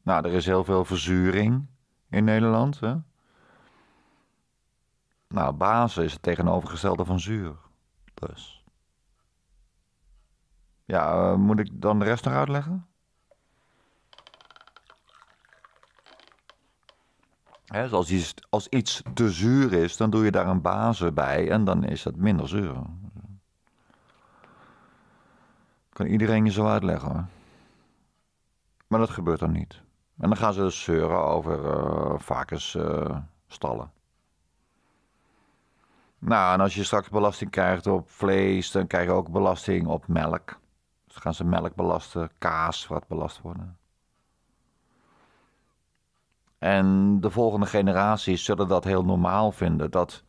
Nou, er is heel veel verzuring in Nederland. Hè? Nou, basis is het tegenovergestelde van zuur. Dus. Ja, eh, moet ik dan de rest nog uitleggen? Dus als, iets, als, iets, te zuur is, dan doe je daar een basis bij en dan is dat minder zuur. Kan iedereen je zo uitleggen hoor. Maar dat gebeurt dan niet. En dan gaan ze zeuren over uh, eh, varkensstallen. Eh, nou, en als je straks belasting krijgt op vlees, dan krijg je ook belasting op melk. Dus gaan ze melk belasten, kaas wat belast worden. En de volgende generaties zullen dat heel normaal vinden. Dat,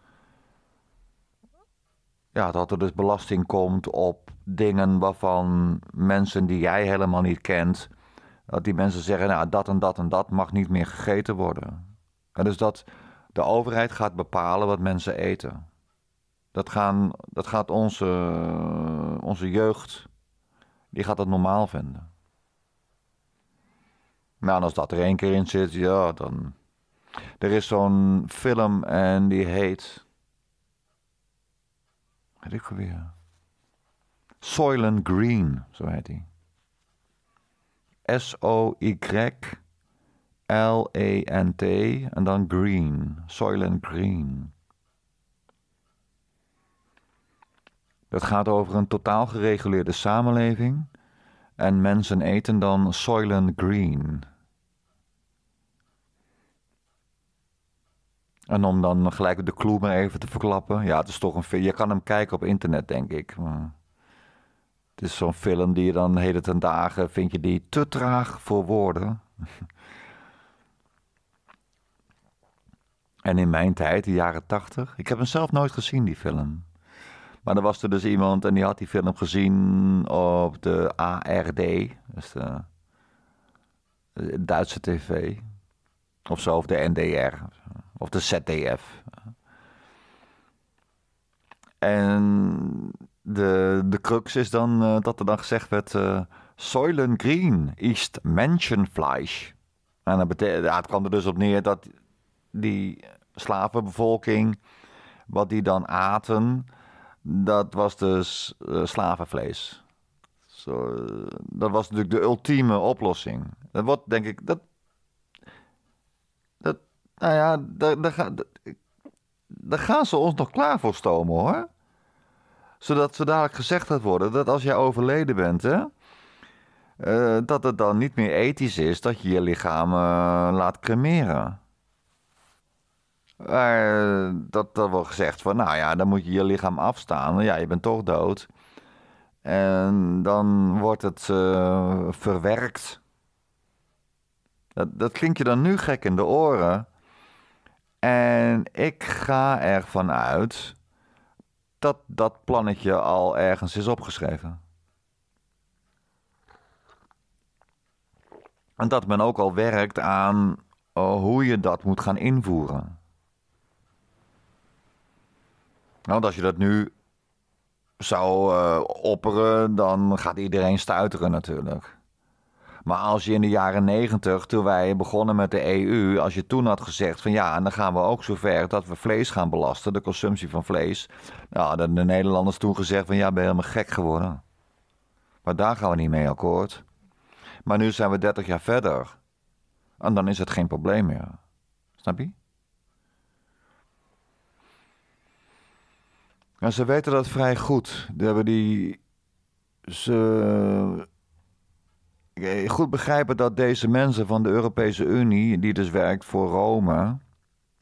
ja, dat er dus belasting komt op dingen waarvan mensen die jij helemaal niet kent, dat die mensen zeggen, nou dat en dat en dat mag niet meer gegeten worden. En dus dat de overheid gaat bepalen wat mensen eten. Dat, gaan, dat gaat onze, onze jeugd, die gaat dat normaal vinden. Nou, en als dat er één keer in zit, ja, dan. Er is zo'n film en die heet. Weet ik weer. Soylent Green, zo heet hij. S-O-Y-L-E-N-T en dan Green. Soylent Green. Dat gaat over een totaal gereguleerde samenleving. En mensen eten dan Soylent Green. En om dan gelijk de clue maar even te verklappen. Ja, het is toch een. Je kan hem kijken op internet, denk ik. Maar... Dus zo'n film die je dan heden ten dagen, vind je die te traag voor woorden. En in mijn tijd, de jaren tachtig, ik heb hem zelf nooit gezien, die film. Maar er was er dus iemand en die had die film gezien op de ARD, dus Duitse tv. Of zo, of de NDR, of de ZDF. En de, de crux is dan eh, dat er dan gezegd werd: uh, Soylent Green is Menschenfleisch. En dat ja, het kwam er dus op neer dat die slavenbevolking, wat die dan aten, dat was dus eh, slavenvlees. dat was natuurlijk de ultieme oplossing. Dat wordt denk ik. Dat, dat, nou ja, daar, daar gaan ze ons nog klaar voor stomen hoor zodat zo dadelijk gezegd gaat worden dat als jij overleden bent, hè, eh, dat het dan niet meer ethisch is dat je je lichaam eh, laat cremeren. Uh, dat dat wordt gezegd van, nou ja, dan moet je je lichaam afstaan. Ja, je bent toch dood. En dan wordt het verwerkt. Dat, dat klinkt je dan nu gek in de oren. En ik ga ervan uit dat dat plannetje al ergens is opgeschreven. En dat men ook al werkt aan eh, hoe je dat moet gaan invoeren. Nou, want als je dat nu zou eh, opperen, dan gaat iedereen stuiteren natuurlijk. Maar als je in de jaren negentig, toen wij begonnen met de EU, als je toen had gezegd van ja, en dan gaan we ook zover dat we vlees gaan belasten, de consumptie van vlees. Nou, dan hadden de Nederlanders toen gezegd van ja, ben je helemaal gek geworden. Maar daar gaan we niet mee akkoord. Maar nu zijn we 30 jaar verder. En dan is het geen probleem meer. Snap je? En ze weten dat vrij goed. Die hebben die. Ze eh, goed begrijpen dat deze mensen van de Europese Unie, die dus werkt voor Rome,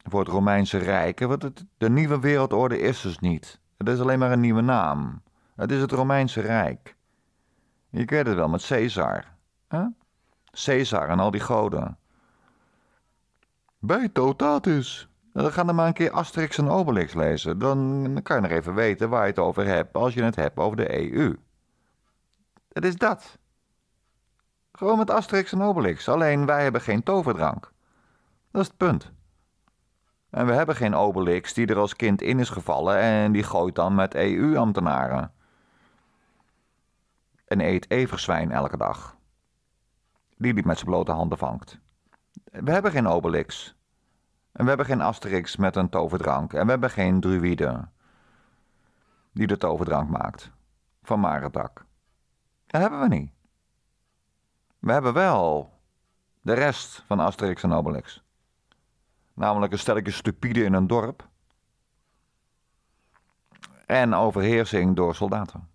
voor het Romeinse Rijk, want het, de nieuwe wereldorde is dus niet. Het is alleen maar een nieuwe naam. Het is het Romeinse Rijk. Je kent het wel met Caesar. Hè? Caesar en al die goden. Bij Totatus. Dan gaan we maar een keer Asterix en Obelix lezen. Dan kan je nog even weten waar je het over hebt als je het hebt over de EU. Het is dat. Gewoon met Asterix en Obelix, alleen wij hebben geen toverdrank. Dat is het punt. En we hebben geen Obelix die er als kind in is gevallen en die gooit dan met EU-ambtenaren. En eet everzwijn elke dag. Die die met zijn blote handen vangt. We hebben geen Obelix. En we hebben geen Asterix met een toverdrank. En we hebben geen druïde die de toverdrank maakt. Van Maredak. Dat hebben we niet. We hebben wel de rest van Asterix en Obelix. Namelijk een stelletje stupide in een dorp. En overheersing door soldaten.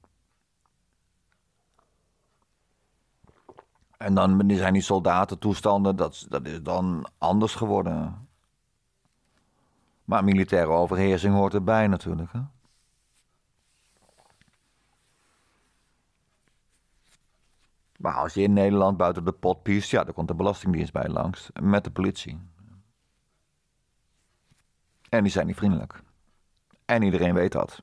En dan zijn die soldatentoestanden, dat, dat is dan anders geworden. Maar militaire overheersing hoort erbij natuurlijk. Hè? Maar als je in Nederland buiten de pot piest, ja, dan komt de Belastingdienst bij langs. Met de politie. En die zijn niet vriendelijk. En iedereen weet dat.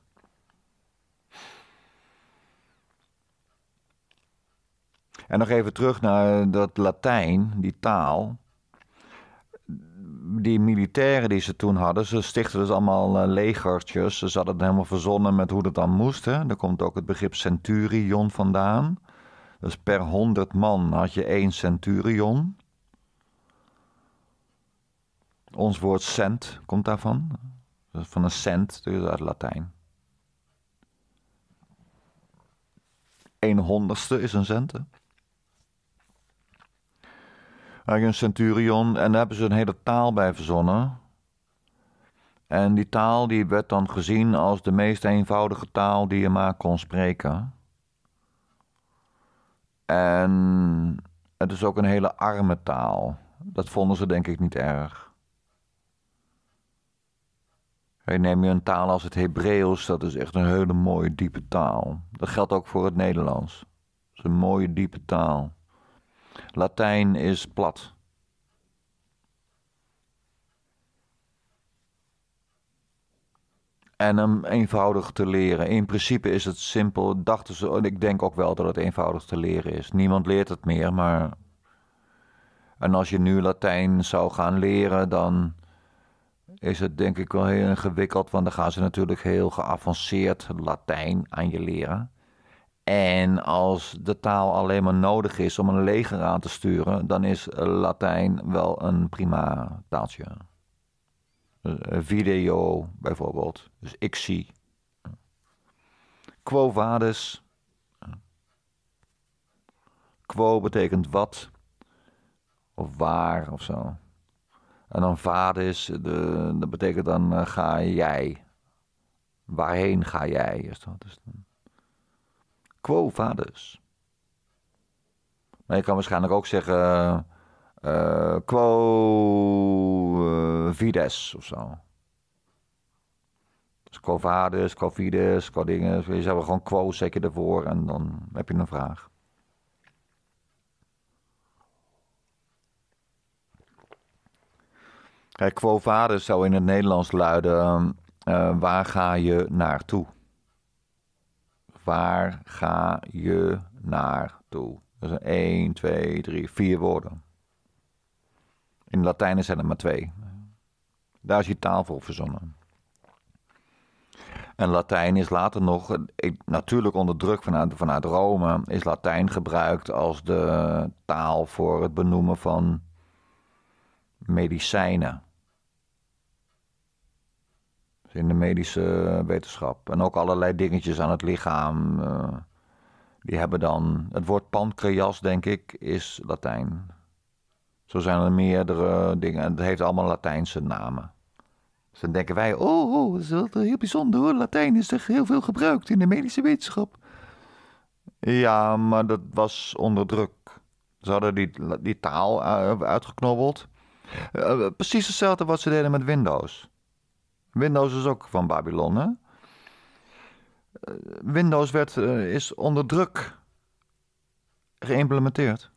En nog even terug naar dat Latijn, die taal. Die militairen die ze toen hadden, ze stichtten dus allemaal eh, legertjes. Ze hadden het helemaal verzonnen met hoe dat dan moest. Hè. Daar komt ook het begrip centurion vandaan. Dus per honderd man had je één centurion. Ons woord cent komt daarvan. Dus van een cent, uit Latijn. Een honderdste is een cent. Eigenlijk een centurion en daar hebben ze een hele taal bij verzonnen. En die taal die werd dan gezien als de meest eenvoudige taal die je maar kon spreken. En het is ook een hele arme taal. Dat vonden ze denk ik niet erg. Neem je een taal als het Hebreeuws, dat is echt een hele mooie diepe taal. Dat geldt ook voor het Nederlands. Dat is een mooie diepe taal. Latijn is plat. en hem eenvoudig te leren. In principe is het simpel, dachten ze, ik denk ook wel dat het eenvoudig te leren is. Niemand leert het meer, maar. En als je nu Latijn zou gaan leren, dan is het denk ik wel heel ingewikkeld, want dan gaan ze natuurlijk heel geavanceerd Latijn aan je leren. En als de taal alleen maar nodig is om een leger aan te sturen, dan is Latijn wel een prima taaltje. Eh, video bijvoorbeeld. Dus ik zie. Quo vadis. Quo betekent wat. Of waar of zo. En dan vadis, de, dat betekent dan eh, ga jij. Waarheen ga jij? Is dat dus Quo vadis. Maar je kan waarschijnlijk ook zeggen eh, uh, Quo eh, Vides of zo. Dus Quo vades, Quo Vides, Quo dingen. Je zou gewoon Quo zeker ervoor en dan heb je een vraag. Kijk, Quo vades zou in het Nederlands luiden: eh, waar ga je naartoe? Waar ga je naartoe? Dat zijn 1, 2, 3, 4 woorden. In Latijn zijn er maar twee. Daar is je taal voor verzonnen. En Latijn is later nog, natuurlijk onder druk vanuit, vanuit Rome, is Latijn gebruikt als de taal voor het benoemen van medicijnen. Dus in de medische wetenschap. En ook allerlei dingetjes aan het lichaam. Eh, die hebben dan. Het woord pancreas, denk ik, is Latijn. Zo zijn er meerdere dingen. Het heeft allemaal Latijnse namen. Dus dan denken wij, oh, oh dat is heel bijzonder hoor. Latijn is toch heel veel gebruikt in de medische wetenschap. Ja, maar dat was onder druk. Ze hadden die, die taal eh, uitgeknobbeld. Eh, eh, precies hetzelfde wat ze deden met Windows. Windows is ook van Babylon, hè? Windows werd, is onder druk geïmplementeerd.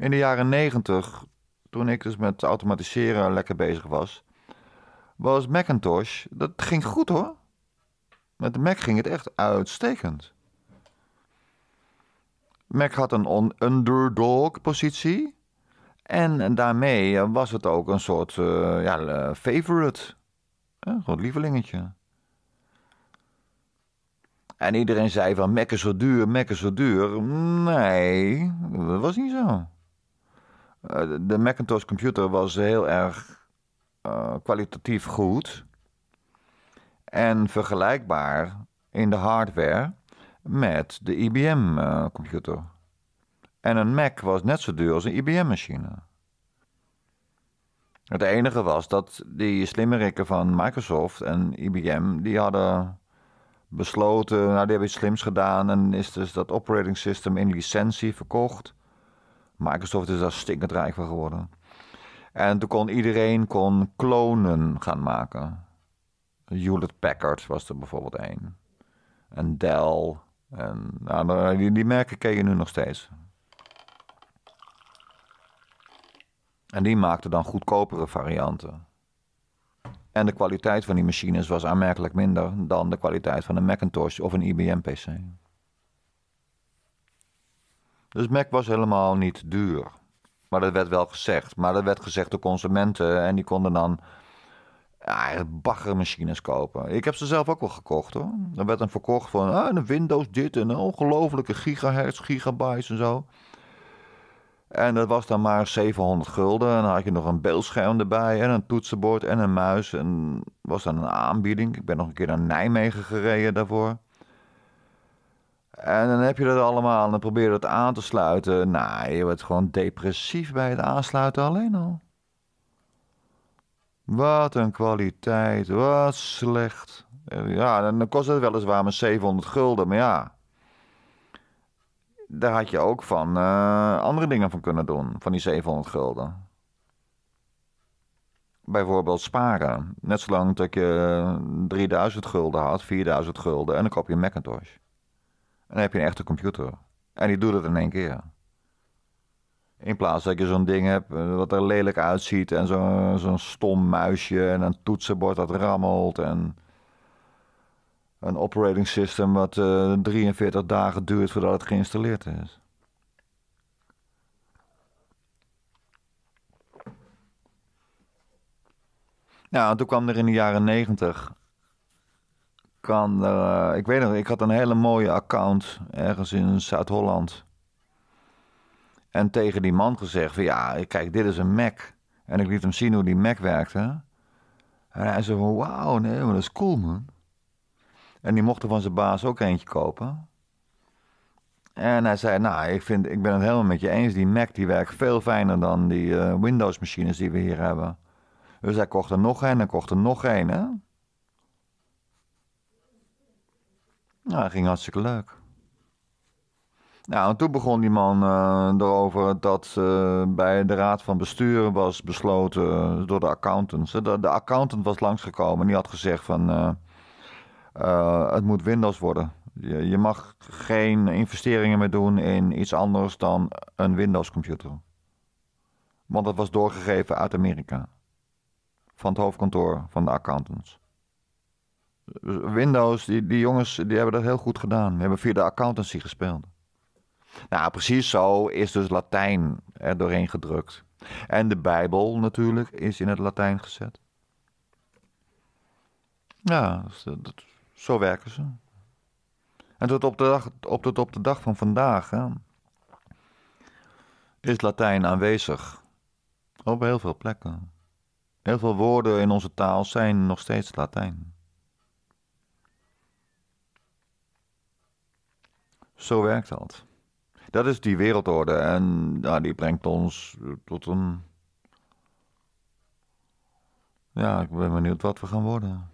In de jaren 90, toen ik dus met automatiseren lekker bezig was, was Macintosh, dat ging goed hoor. Met de Mac ging het echt uitstekend. Mac had een underdog-positie. En daarmee was het ook een soort eh, ja, eh, favorite. Een groot lievelingetje. En iedereen zei van Mac is zo duur, Mac is zo duur. Nee, dat was niet zo. Eh, de Macintosh computer was heel erg eh, kwalitatief goed. En vergelijkbaar in de hardware met de IBM eh, computer. En een Mac was net zo duur als een IBM machine. Het enige was dat die slimmerikken van Microsoft en IBM, die hadden besloten, nou die hebben iets slims gedaan en is dus dat operating system in licentie verkocht. Microsoft is daar stinkend rijk van geworden. En toen kon iedereen kon klonen gaan maken. Hewlett Packard was er bijvoorbeeld één. En Dell. En, nou, die, die merken ken je nu nog steeds. En die maakten dan goedkopere varianten. En de kwaliteit van die machines was aanmerkelijk minder dan de kwaliteit van een Macintosh of een IBM-PC. Dus Mac was helemaal niet duur. Maar dat werd wel gezegd. Maar dat werd gezegd door consumenten. En die konden dan ja, baggermachines kopen. Ik heb ze zelf ook wel gekocht hoor. Dan werd een verkocht van ah, een Windows dit en een ongelofelijke gigahertz, gigabytes en zo. En dat was dan maar 700 gulden. En dan had je nog een beeldscherm erbij en een toetsenbord en een muis. En was dan een aanbieding. Ik ben nog een keer naar Nijmegen gereden daarvoor. En dan heb je dat allemaal en dan probeer je dat aan te sluiten. Nou, je wordt gewoon depressief bij het aansluiten alleen al. Wat een kwaliteit, wat slecht. Ja, dan kost het weliswaar maar 700 gulden, maar ja. Daar had je ook van eh, andere dingen van kunnen doen, van die 700 gulden. Bijvoorbeeld sparen. Net zolang dat je 3000 eh, gulden had, 4000 gulden en dan koop je een Macintosh. En dan heb je een echte computer. En die doet het in één keer. In plaats dat je zo'n ding hebt eh, wat er lelijk uitziet en zo'n zo'n stom muisje en een toetsenbord dat rammelt en een operating system wat uh, eh, 43 dagen duurt voordat het geïnstalleerd is. Nou, en toen kwam er in de jaren 90 kan eh, ik weet nog, ik had een hele mooie account ergens in Zuid-Holland. En tegen die man gezegd van ja, kijk, dit is een Mac. En ik liet hem zien hoe die Mac werkte. En hij zei van wauw, nee, maar dat is cool man. En die mocht er van zijn baas ook eentje kopen. En hij zei, nou, ik, vind, ik ben het helemaal met je eens. Die Mac die werkt veel fijner dan die eh, Windows-machines die we hier hebben. Dus hij kocht er nog een en kocht er nog een, hè? Ja, nou, ging hartstikke leuk. Nou, en toen begon die man eh, erover dat eh, bij de raad van bestuur was besloten door de accountants. De, de, accountant was langsgekomen en die had gezegd van eh, het moet Windows worden. Je, je, mag geen investeringen meer doen in iets anders dan een Windows computer. Want dat was doorgegeven uit Amerika. Van het hoofdkantoor van de accountants. Windows, die, die jongens die hebben dat heel goed gedaan. Die hebben via de accountancy gespeeld. Nou, precies zo is dus Latijn er doorheen gedrukt. En de Bijbel natuurlijk is in het Latijn gezet. Ja, zo werken ze. En tot op de dag, op, tot op de dag van vandaag is Latijn aanwezig. Op heel veel plekken. Heel veel woorden in onze taal zijn nog steeds Latijn. Zo werkt dat. Dat is die wereldorde en nou, die brengt ons tot een. Ja, ik ben benieuwd wat we gaan worden.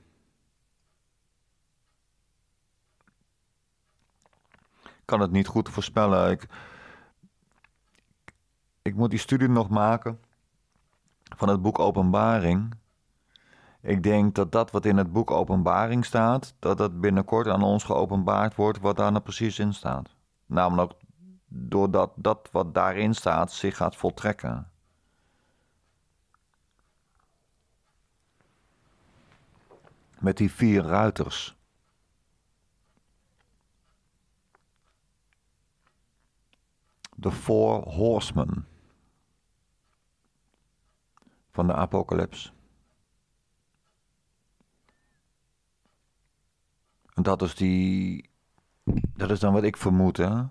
Ik kan het niet goed voorspellen. Ik, ik moet die studie nog maken van het boek Openbaring. Ik denk dat dat wat in het boek Openbaring staat, dat dat binnenkort aan ons geopenbaard wordt wat daar nou precies in staat. Namelijk doordat dat wat daarin staat zich gaat voltrekken. Met die vier ruiters. De Four Horsemen van de apocalyps. dat is die. Dat is dan wat ik vermoed, hè?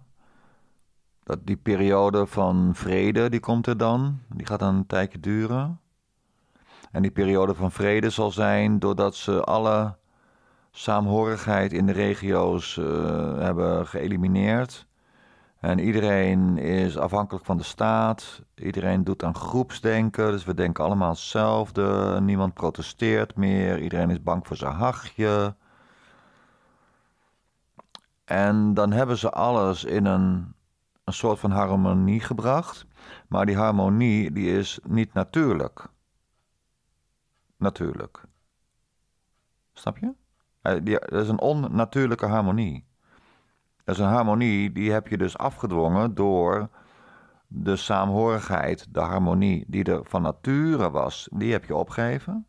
Dat die periode van vrede, die komt er dan. Die gaat dan een tijdje duren. En die periode van vrede zal zijn doordat ze alle saamhorigheid in de regio's eh, hebben geëlimineerd. En iedereen is afhankelijk van de staat. Iedereen doet aan groepsdenken. Dus we denken allemaal hetzelfde. Niemand protesteert meer. Iedereen is bang voor zijn hachje. En dan hebben ze alles in een, een soort van harmonie gebracht. Maar die harmonie die is niet natuurlijk. Natuurlijk. Snap je? Dat is een onnatuurlijke harmonie. Dat is een harmonie die heb je dus afgedwongen door de saamhorigheid, de harmonie die er van nature was, die heb je opgegeven.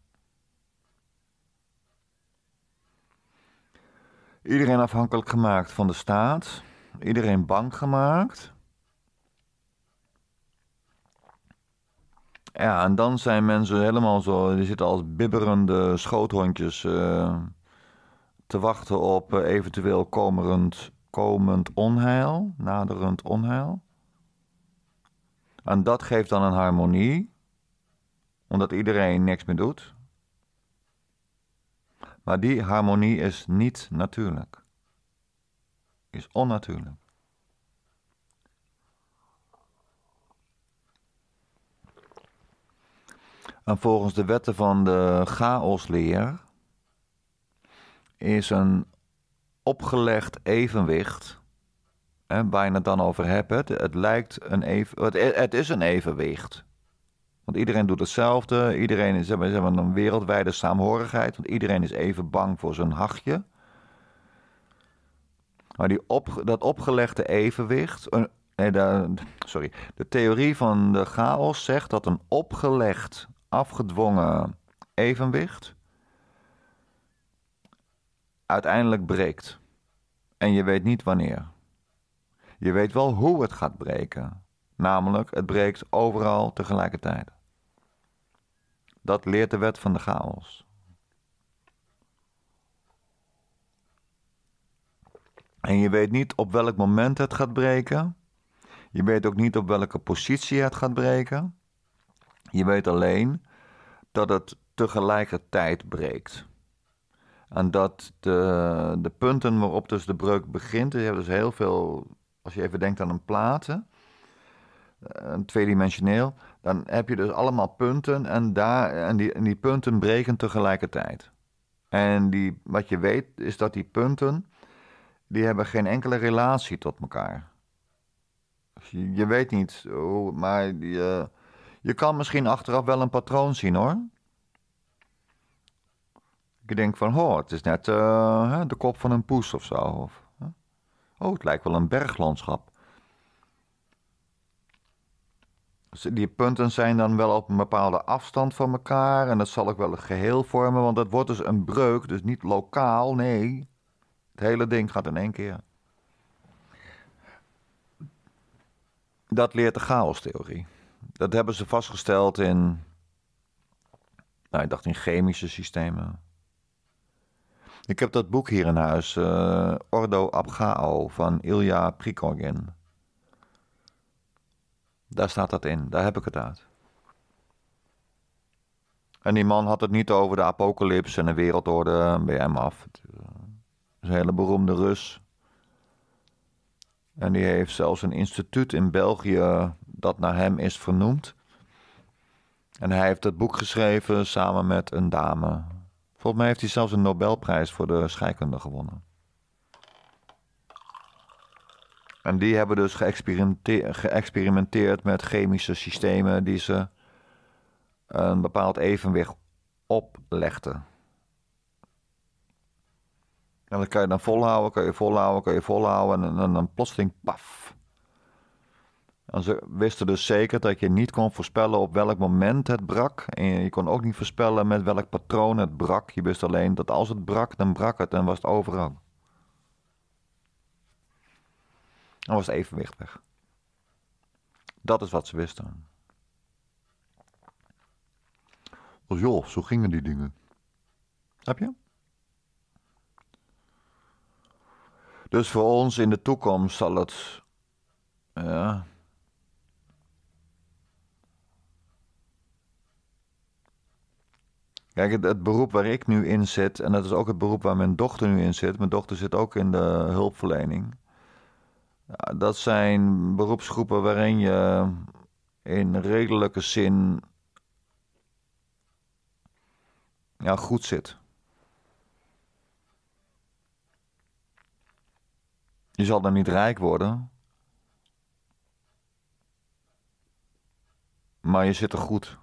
Iedereen afhankelijk gemaakt van de staat. Iedereen bang gemaakt. Ja, en dan zijn mensen helemaal zo. Die zitten als bibberende schoothondjes eh, te wachten op eh, eventueel komend, komend onheil, naderend onheil. En dat geeft dan een harmonie, omdat iedereen niks meer doet. Maar die harmonie is niet natuurlijk, is onnatuurlijk. En volgens de wetten van de chaosleer is een opgelegd evenwicht, hè, waar je het dan over hebt, het, lijkt een even, het is een evenwicht. Want iedereen doet hetzelfde. Iedereen is, hebben, zeg maar, een wereldwijde saamhorigheid. Want iedereen is even bang voor zijn hachje. Maar die op, dat opgelegde evenwicht. nee, sorry. De theorie van de chaos zegt dat een opgelegd, afgedwongen evenwicht. uiteindelijk breekt. En je weet niet wanneer. Je weet wel hoe het gaat breken. Namelijk, het breekt overal tegelijkertijd. Dat leert de wet van de chaos. En je weet niet op welk moment het gaat breken. Je weet ook niet op welke positie het gaat breken. Je weet alleen dat het tegelijkertijd breekt. En dat de, de punten waarop dus de breuk begint, je hebt dus heel veel, als je even denkt aan een platen, eh, tweedimensioneel, dan heb je dus allemaal punten en, daar, en, die, die punten breken tegelijkertijd. En die, wat je weet is dat die punten, die hebben geen enkele relatie tot elkaar. Je, je weet niet, maar je, je kan misschien achteraf wel een patroon zien hoor. Ik denk van, oh, het is net eh, de kop van een poes of zo. oh, het lijkt wel een berglandschap. die punten zijn dan wel op een bepaalde afstand van elkaar. En dat zal ook wel een geheel vormen, want dat wordt dus een breuk. Dus niet lokaal, nee. Het hele ding gaat in één keer. Dat leert de chaostheorie. Dat hebben ze vastgesteld in. Nou, ik dacht in chemische systemen. Ik heb dat boek hier in huis, uh, Ordo Abgao van Ilya Prikogin. Daar staat dat in, daar heb ik het uit. En die man had het niet over de apocalyps en de wereldorde bij hem af. Eh, het is een hele beroemde Rus. En die heeft zelfs een instituut in België dat naar hem is vernoemd. En hij heeft het boek geschreven samen met een dame. Volgens mij heeft hij zelfs een Nobelprijs voor de scheikunde gewonnen. En die hebben dus geëxperimenteerd met chemische systemen die ze een bepaald evenwicht oplegden. En dat kan je dan volhouden, kan je volhouden, kan je volhouden. En, dan dan plotseling paf. En ze wisten dus zeker dat je niet kon voorspellen op welk moment het brak. En je, je kon ook niet voorspellen met welk patroon het brak. Je wist alleen dat als het brak, dan brak het en was het overal. Dan was evenwichtig. evenwicht weg. Dat is wat ze wisten. Dus joh, zo gingen die dingen. Heb je? Dus voor ons in de toekomst zal het. Ja. Kijk, het, het, beroep waar ik nu in zit, en dat is ook het beroep waar mijn dochter nu in zit. Mijn dochter zit ook in de hulpverlening. Dat zijn beroepsgroepen waarin je in redelijke zin ja, goed zit. Je zal dan niet rijk worden. Maar je zit er goed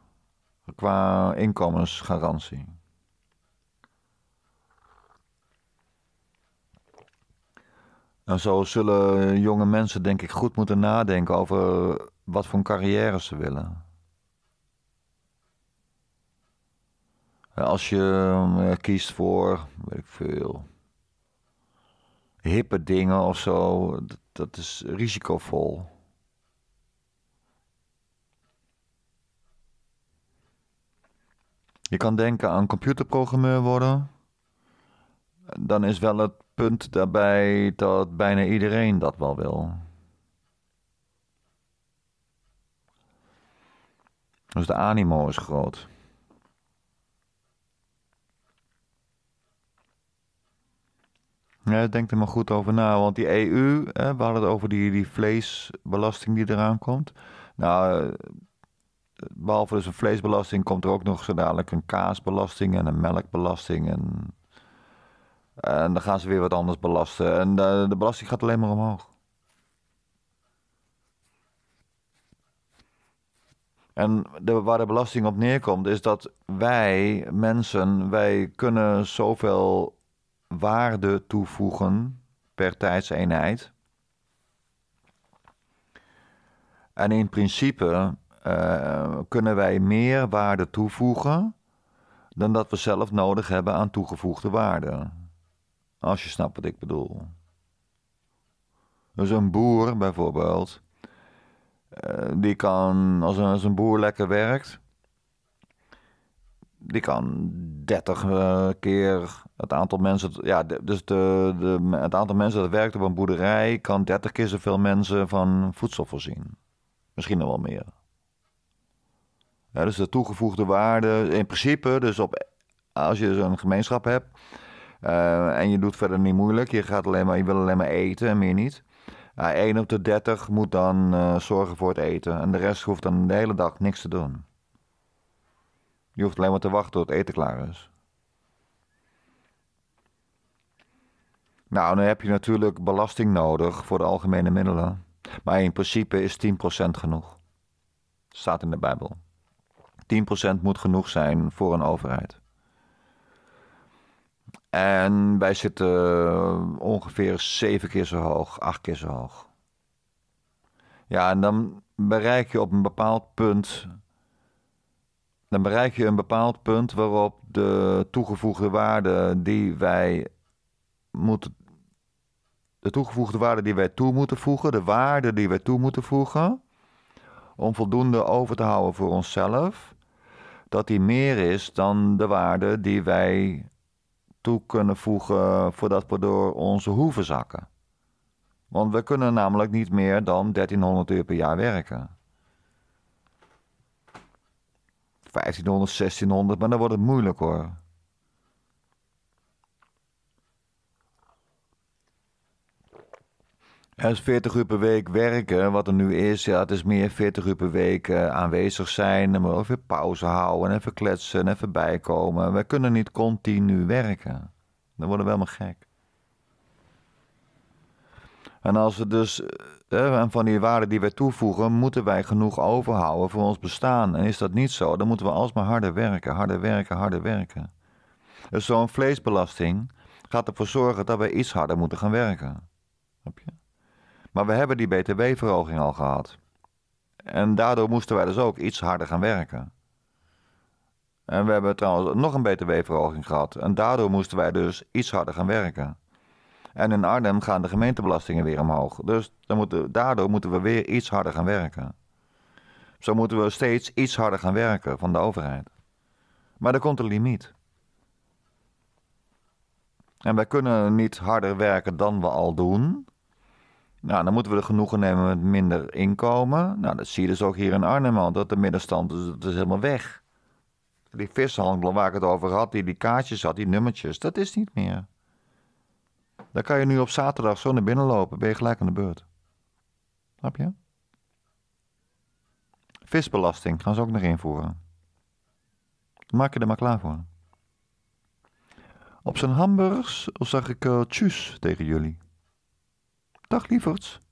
qua inkomensgarantie. En zo zullen jonge mensen, denk ik, goed moeten nadenken over wat voor een carrière ze willen. Als je eh, kiest voor, weet ik veel, hippe dingen of zo, dat, dat is risicovol. Je kan denken aan computerprogrammeur worden. Dan is wel het punt daarbij dat bijna iedereen dat wel wil. Dus de animo is groot. Ja, denk er maar goed over na, want die EU, hè, we hadden het over die, die vleesbelasting die eraan komt. Nou, eh, behalve dus een vleesbelasting komt er ook nog zo dadelijk een kaasbelasting en een melkbelasting en en dan gaan ze weer wat anders belasten. En de, eh, de belasting gaat alleen maar omhoog. En de, waar de belasting op neerkomt, is dat wij mensen, wij kunnen zoveel waarde toevoegen per tijdseenheid. En in principe eh, kunnen wij meer waarde toevoegen dan dat we zelf nodig hebben aan toegevoegde waarde. Als je snapt wat ik bedoel. Dus een boer bijvoorbeeld, eh, die kan, als een, als een boer lekker werkt, die kan 30 eh, keer het aantal mensen, ja, dus de, de, het aantal mensen dat werkt op een boerderij, kan 30 keer zoveel mensen van voedsel voorzien. Misschien nog wel meer. dus de toegevoegde waarde, in principe, dus op, als je zo'n gemeenschap hebt, eh, en je doet verder niet moeilijk. Je, gaat alleen maar, je wil alleen maar eten en meer niet. Uh, 1 op de 30 moet dan eh, zorgen voor het eten. En de rest hoeft dan de hele dag niks te doen. Je hoeft alleen maar te wachten tot het eten klaar is. Nou, dan heb je natuurlijk belasting nodig voor de algemene middelen. Maar in principe is 10% genoeg. Staat in de Bijbel. 10% moet genoeg zijn voor een overheid. En wij zitten eh, ongeveer zeven keer zo hoog, acht keer zo hoog. Ja, en dan bereik je op een bepaald punt. Dan bereik je een bepaald punt waarop de toegevoegde waarde die wij moeten. De toegevoegde waarde die wij toe moeten voegen, de waarde die wij toe moeten voegen. om voldoende over te houden voor onszelf. dat die meer is dan de waarde die wij toe kunnen voegen voordat we door onze hoeven zakken. Want we kunnen namelijk niet meer dan 1300 uur per jaar werken. 1500, 1600, maar dan wordt het moeilijk hoor. Als dus 40 uur per week werken, wat er nu is. Ja, het is meer 40 uur per week eh, aanwezig zijn. Maar ook weer pauze houden, en even kletsen, even bijkomen. We kunnen niet continu werken. Dan worden we maar gek. En als we dus hè, eh, eh, van die waarden die wij toevoegen, moeten wij genoeg overhouden voor ons bestaan. En is dat niet zo, dan moeten we alsmaar harder werken, harder werken, harder werken. Dus zo'n vleesbelasting gaat ervoor zorgen dat wij iets harder moeten gaan werken. Heb je? Maar we hebben die btw-verhoging al gehad. En daardoor moesten wij dus ook iets harder gaan werken. En we hebben trouwens nog een btw-verhoging gehad. En daardoor moesten wij dus iets harder gaan werken. En in Arnhem gaan de gemeentebelastingen weer omhoog. Dus moeten, daardoor moeten we weer iets harder gaan werken. Zo moeten we steeds iets harder gaan werken van de overheid. Maar er komt een limiet. En wij kunnen niet harder werken dan we al doen. Nou, dan moeten we er genoegen nemen met minder inkomen. Nou, dat zie je dus ook hier in Arnhem al. Dat de middenstand dus, dat is helemaal weg. Die vishandel waar ik het over had, die, die kaartjes had, die nummertjes, dat is niet meer. Dan kan je nu op zaterdag zo naar binnen lopen, ben je gelijk aan de beurt. Snap je? Visbelasting gaan ze ook nog invoeren. Maak je er maar klaar voor. Op zijn hamburgers zag ik uh, tjus tegen jullie. Dag lieverds.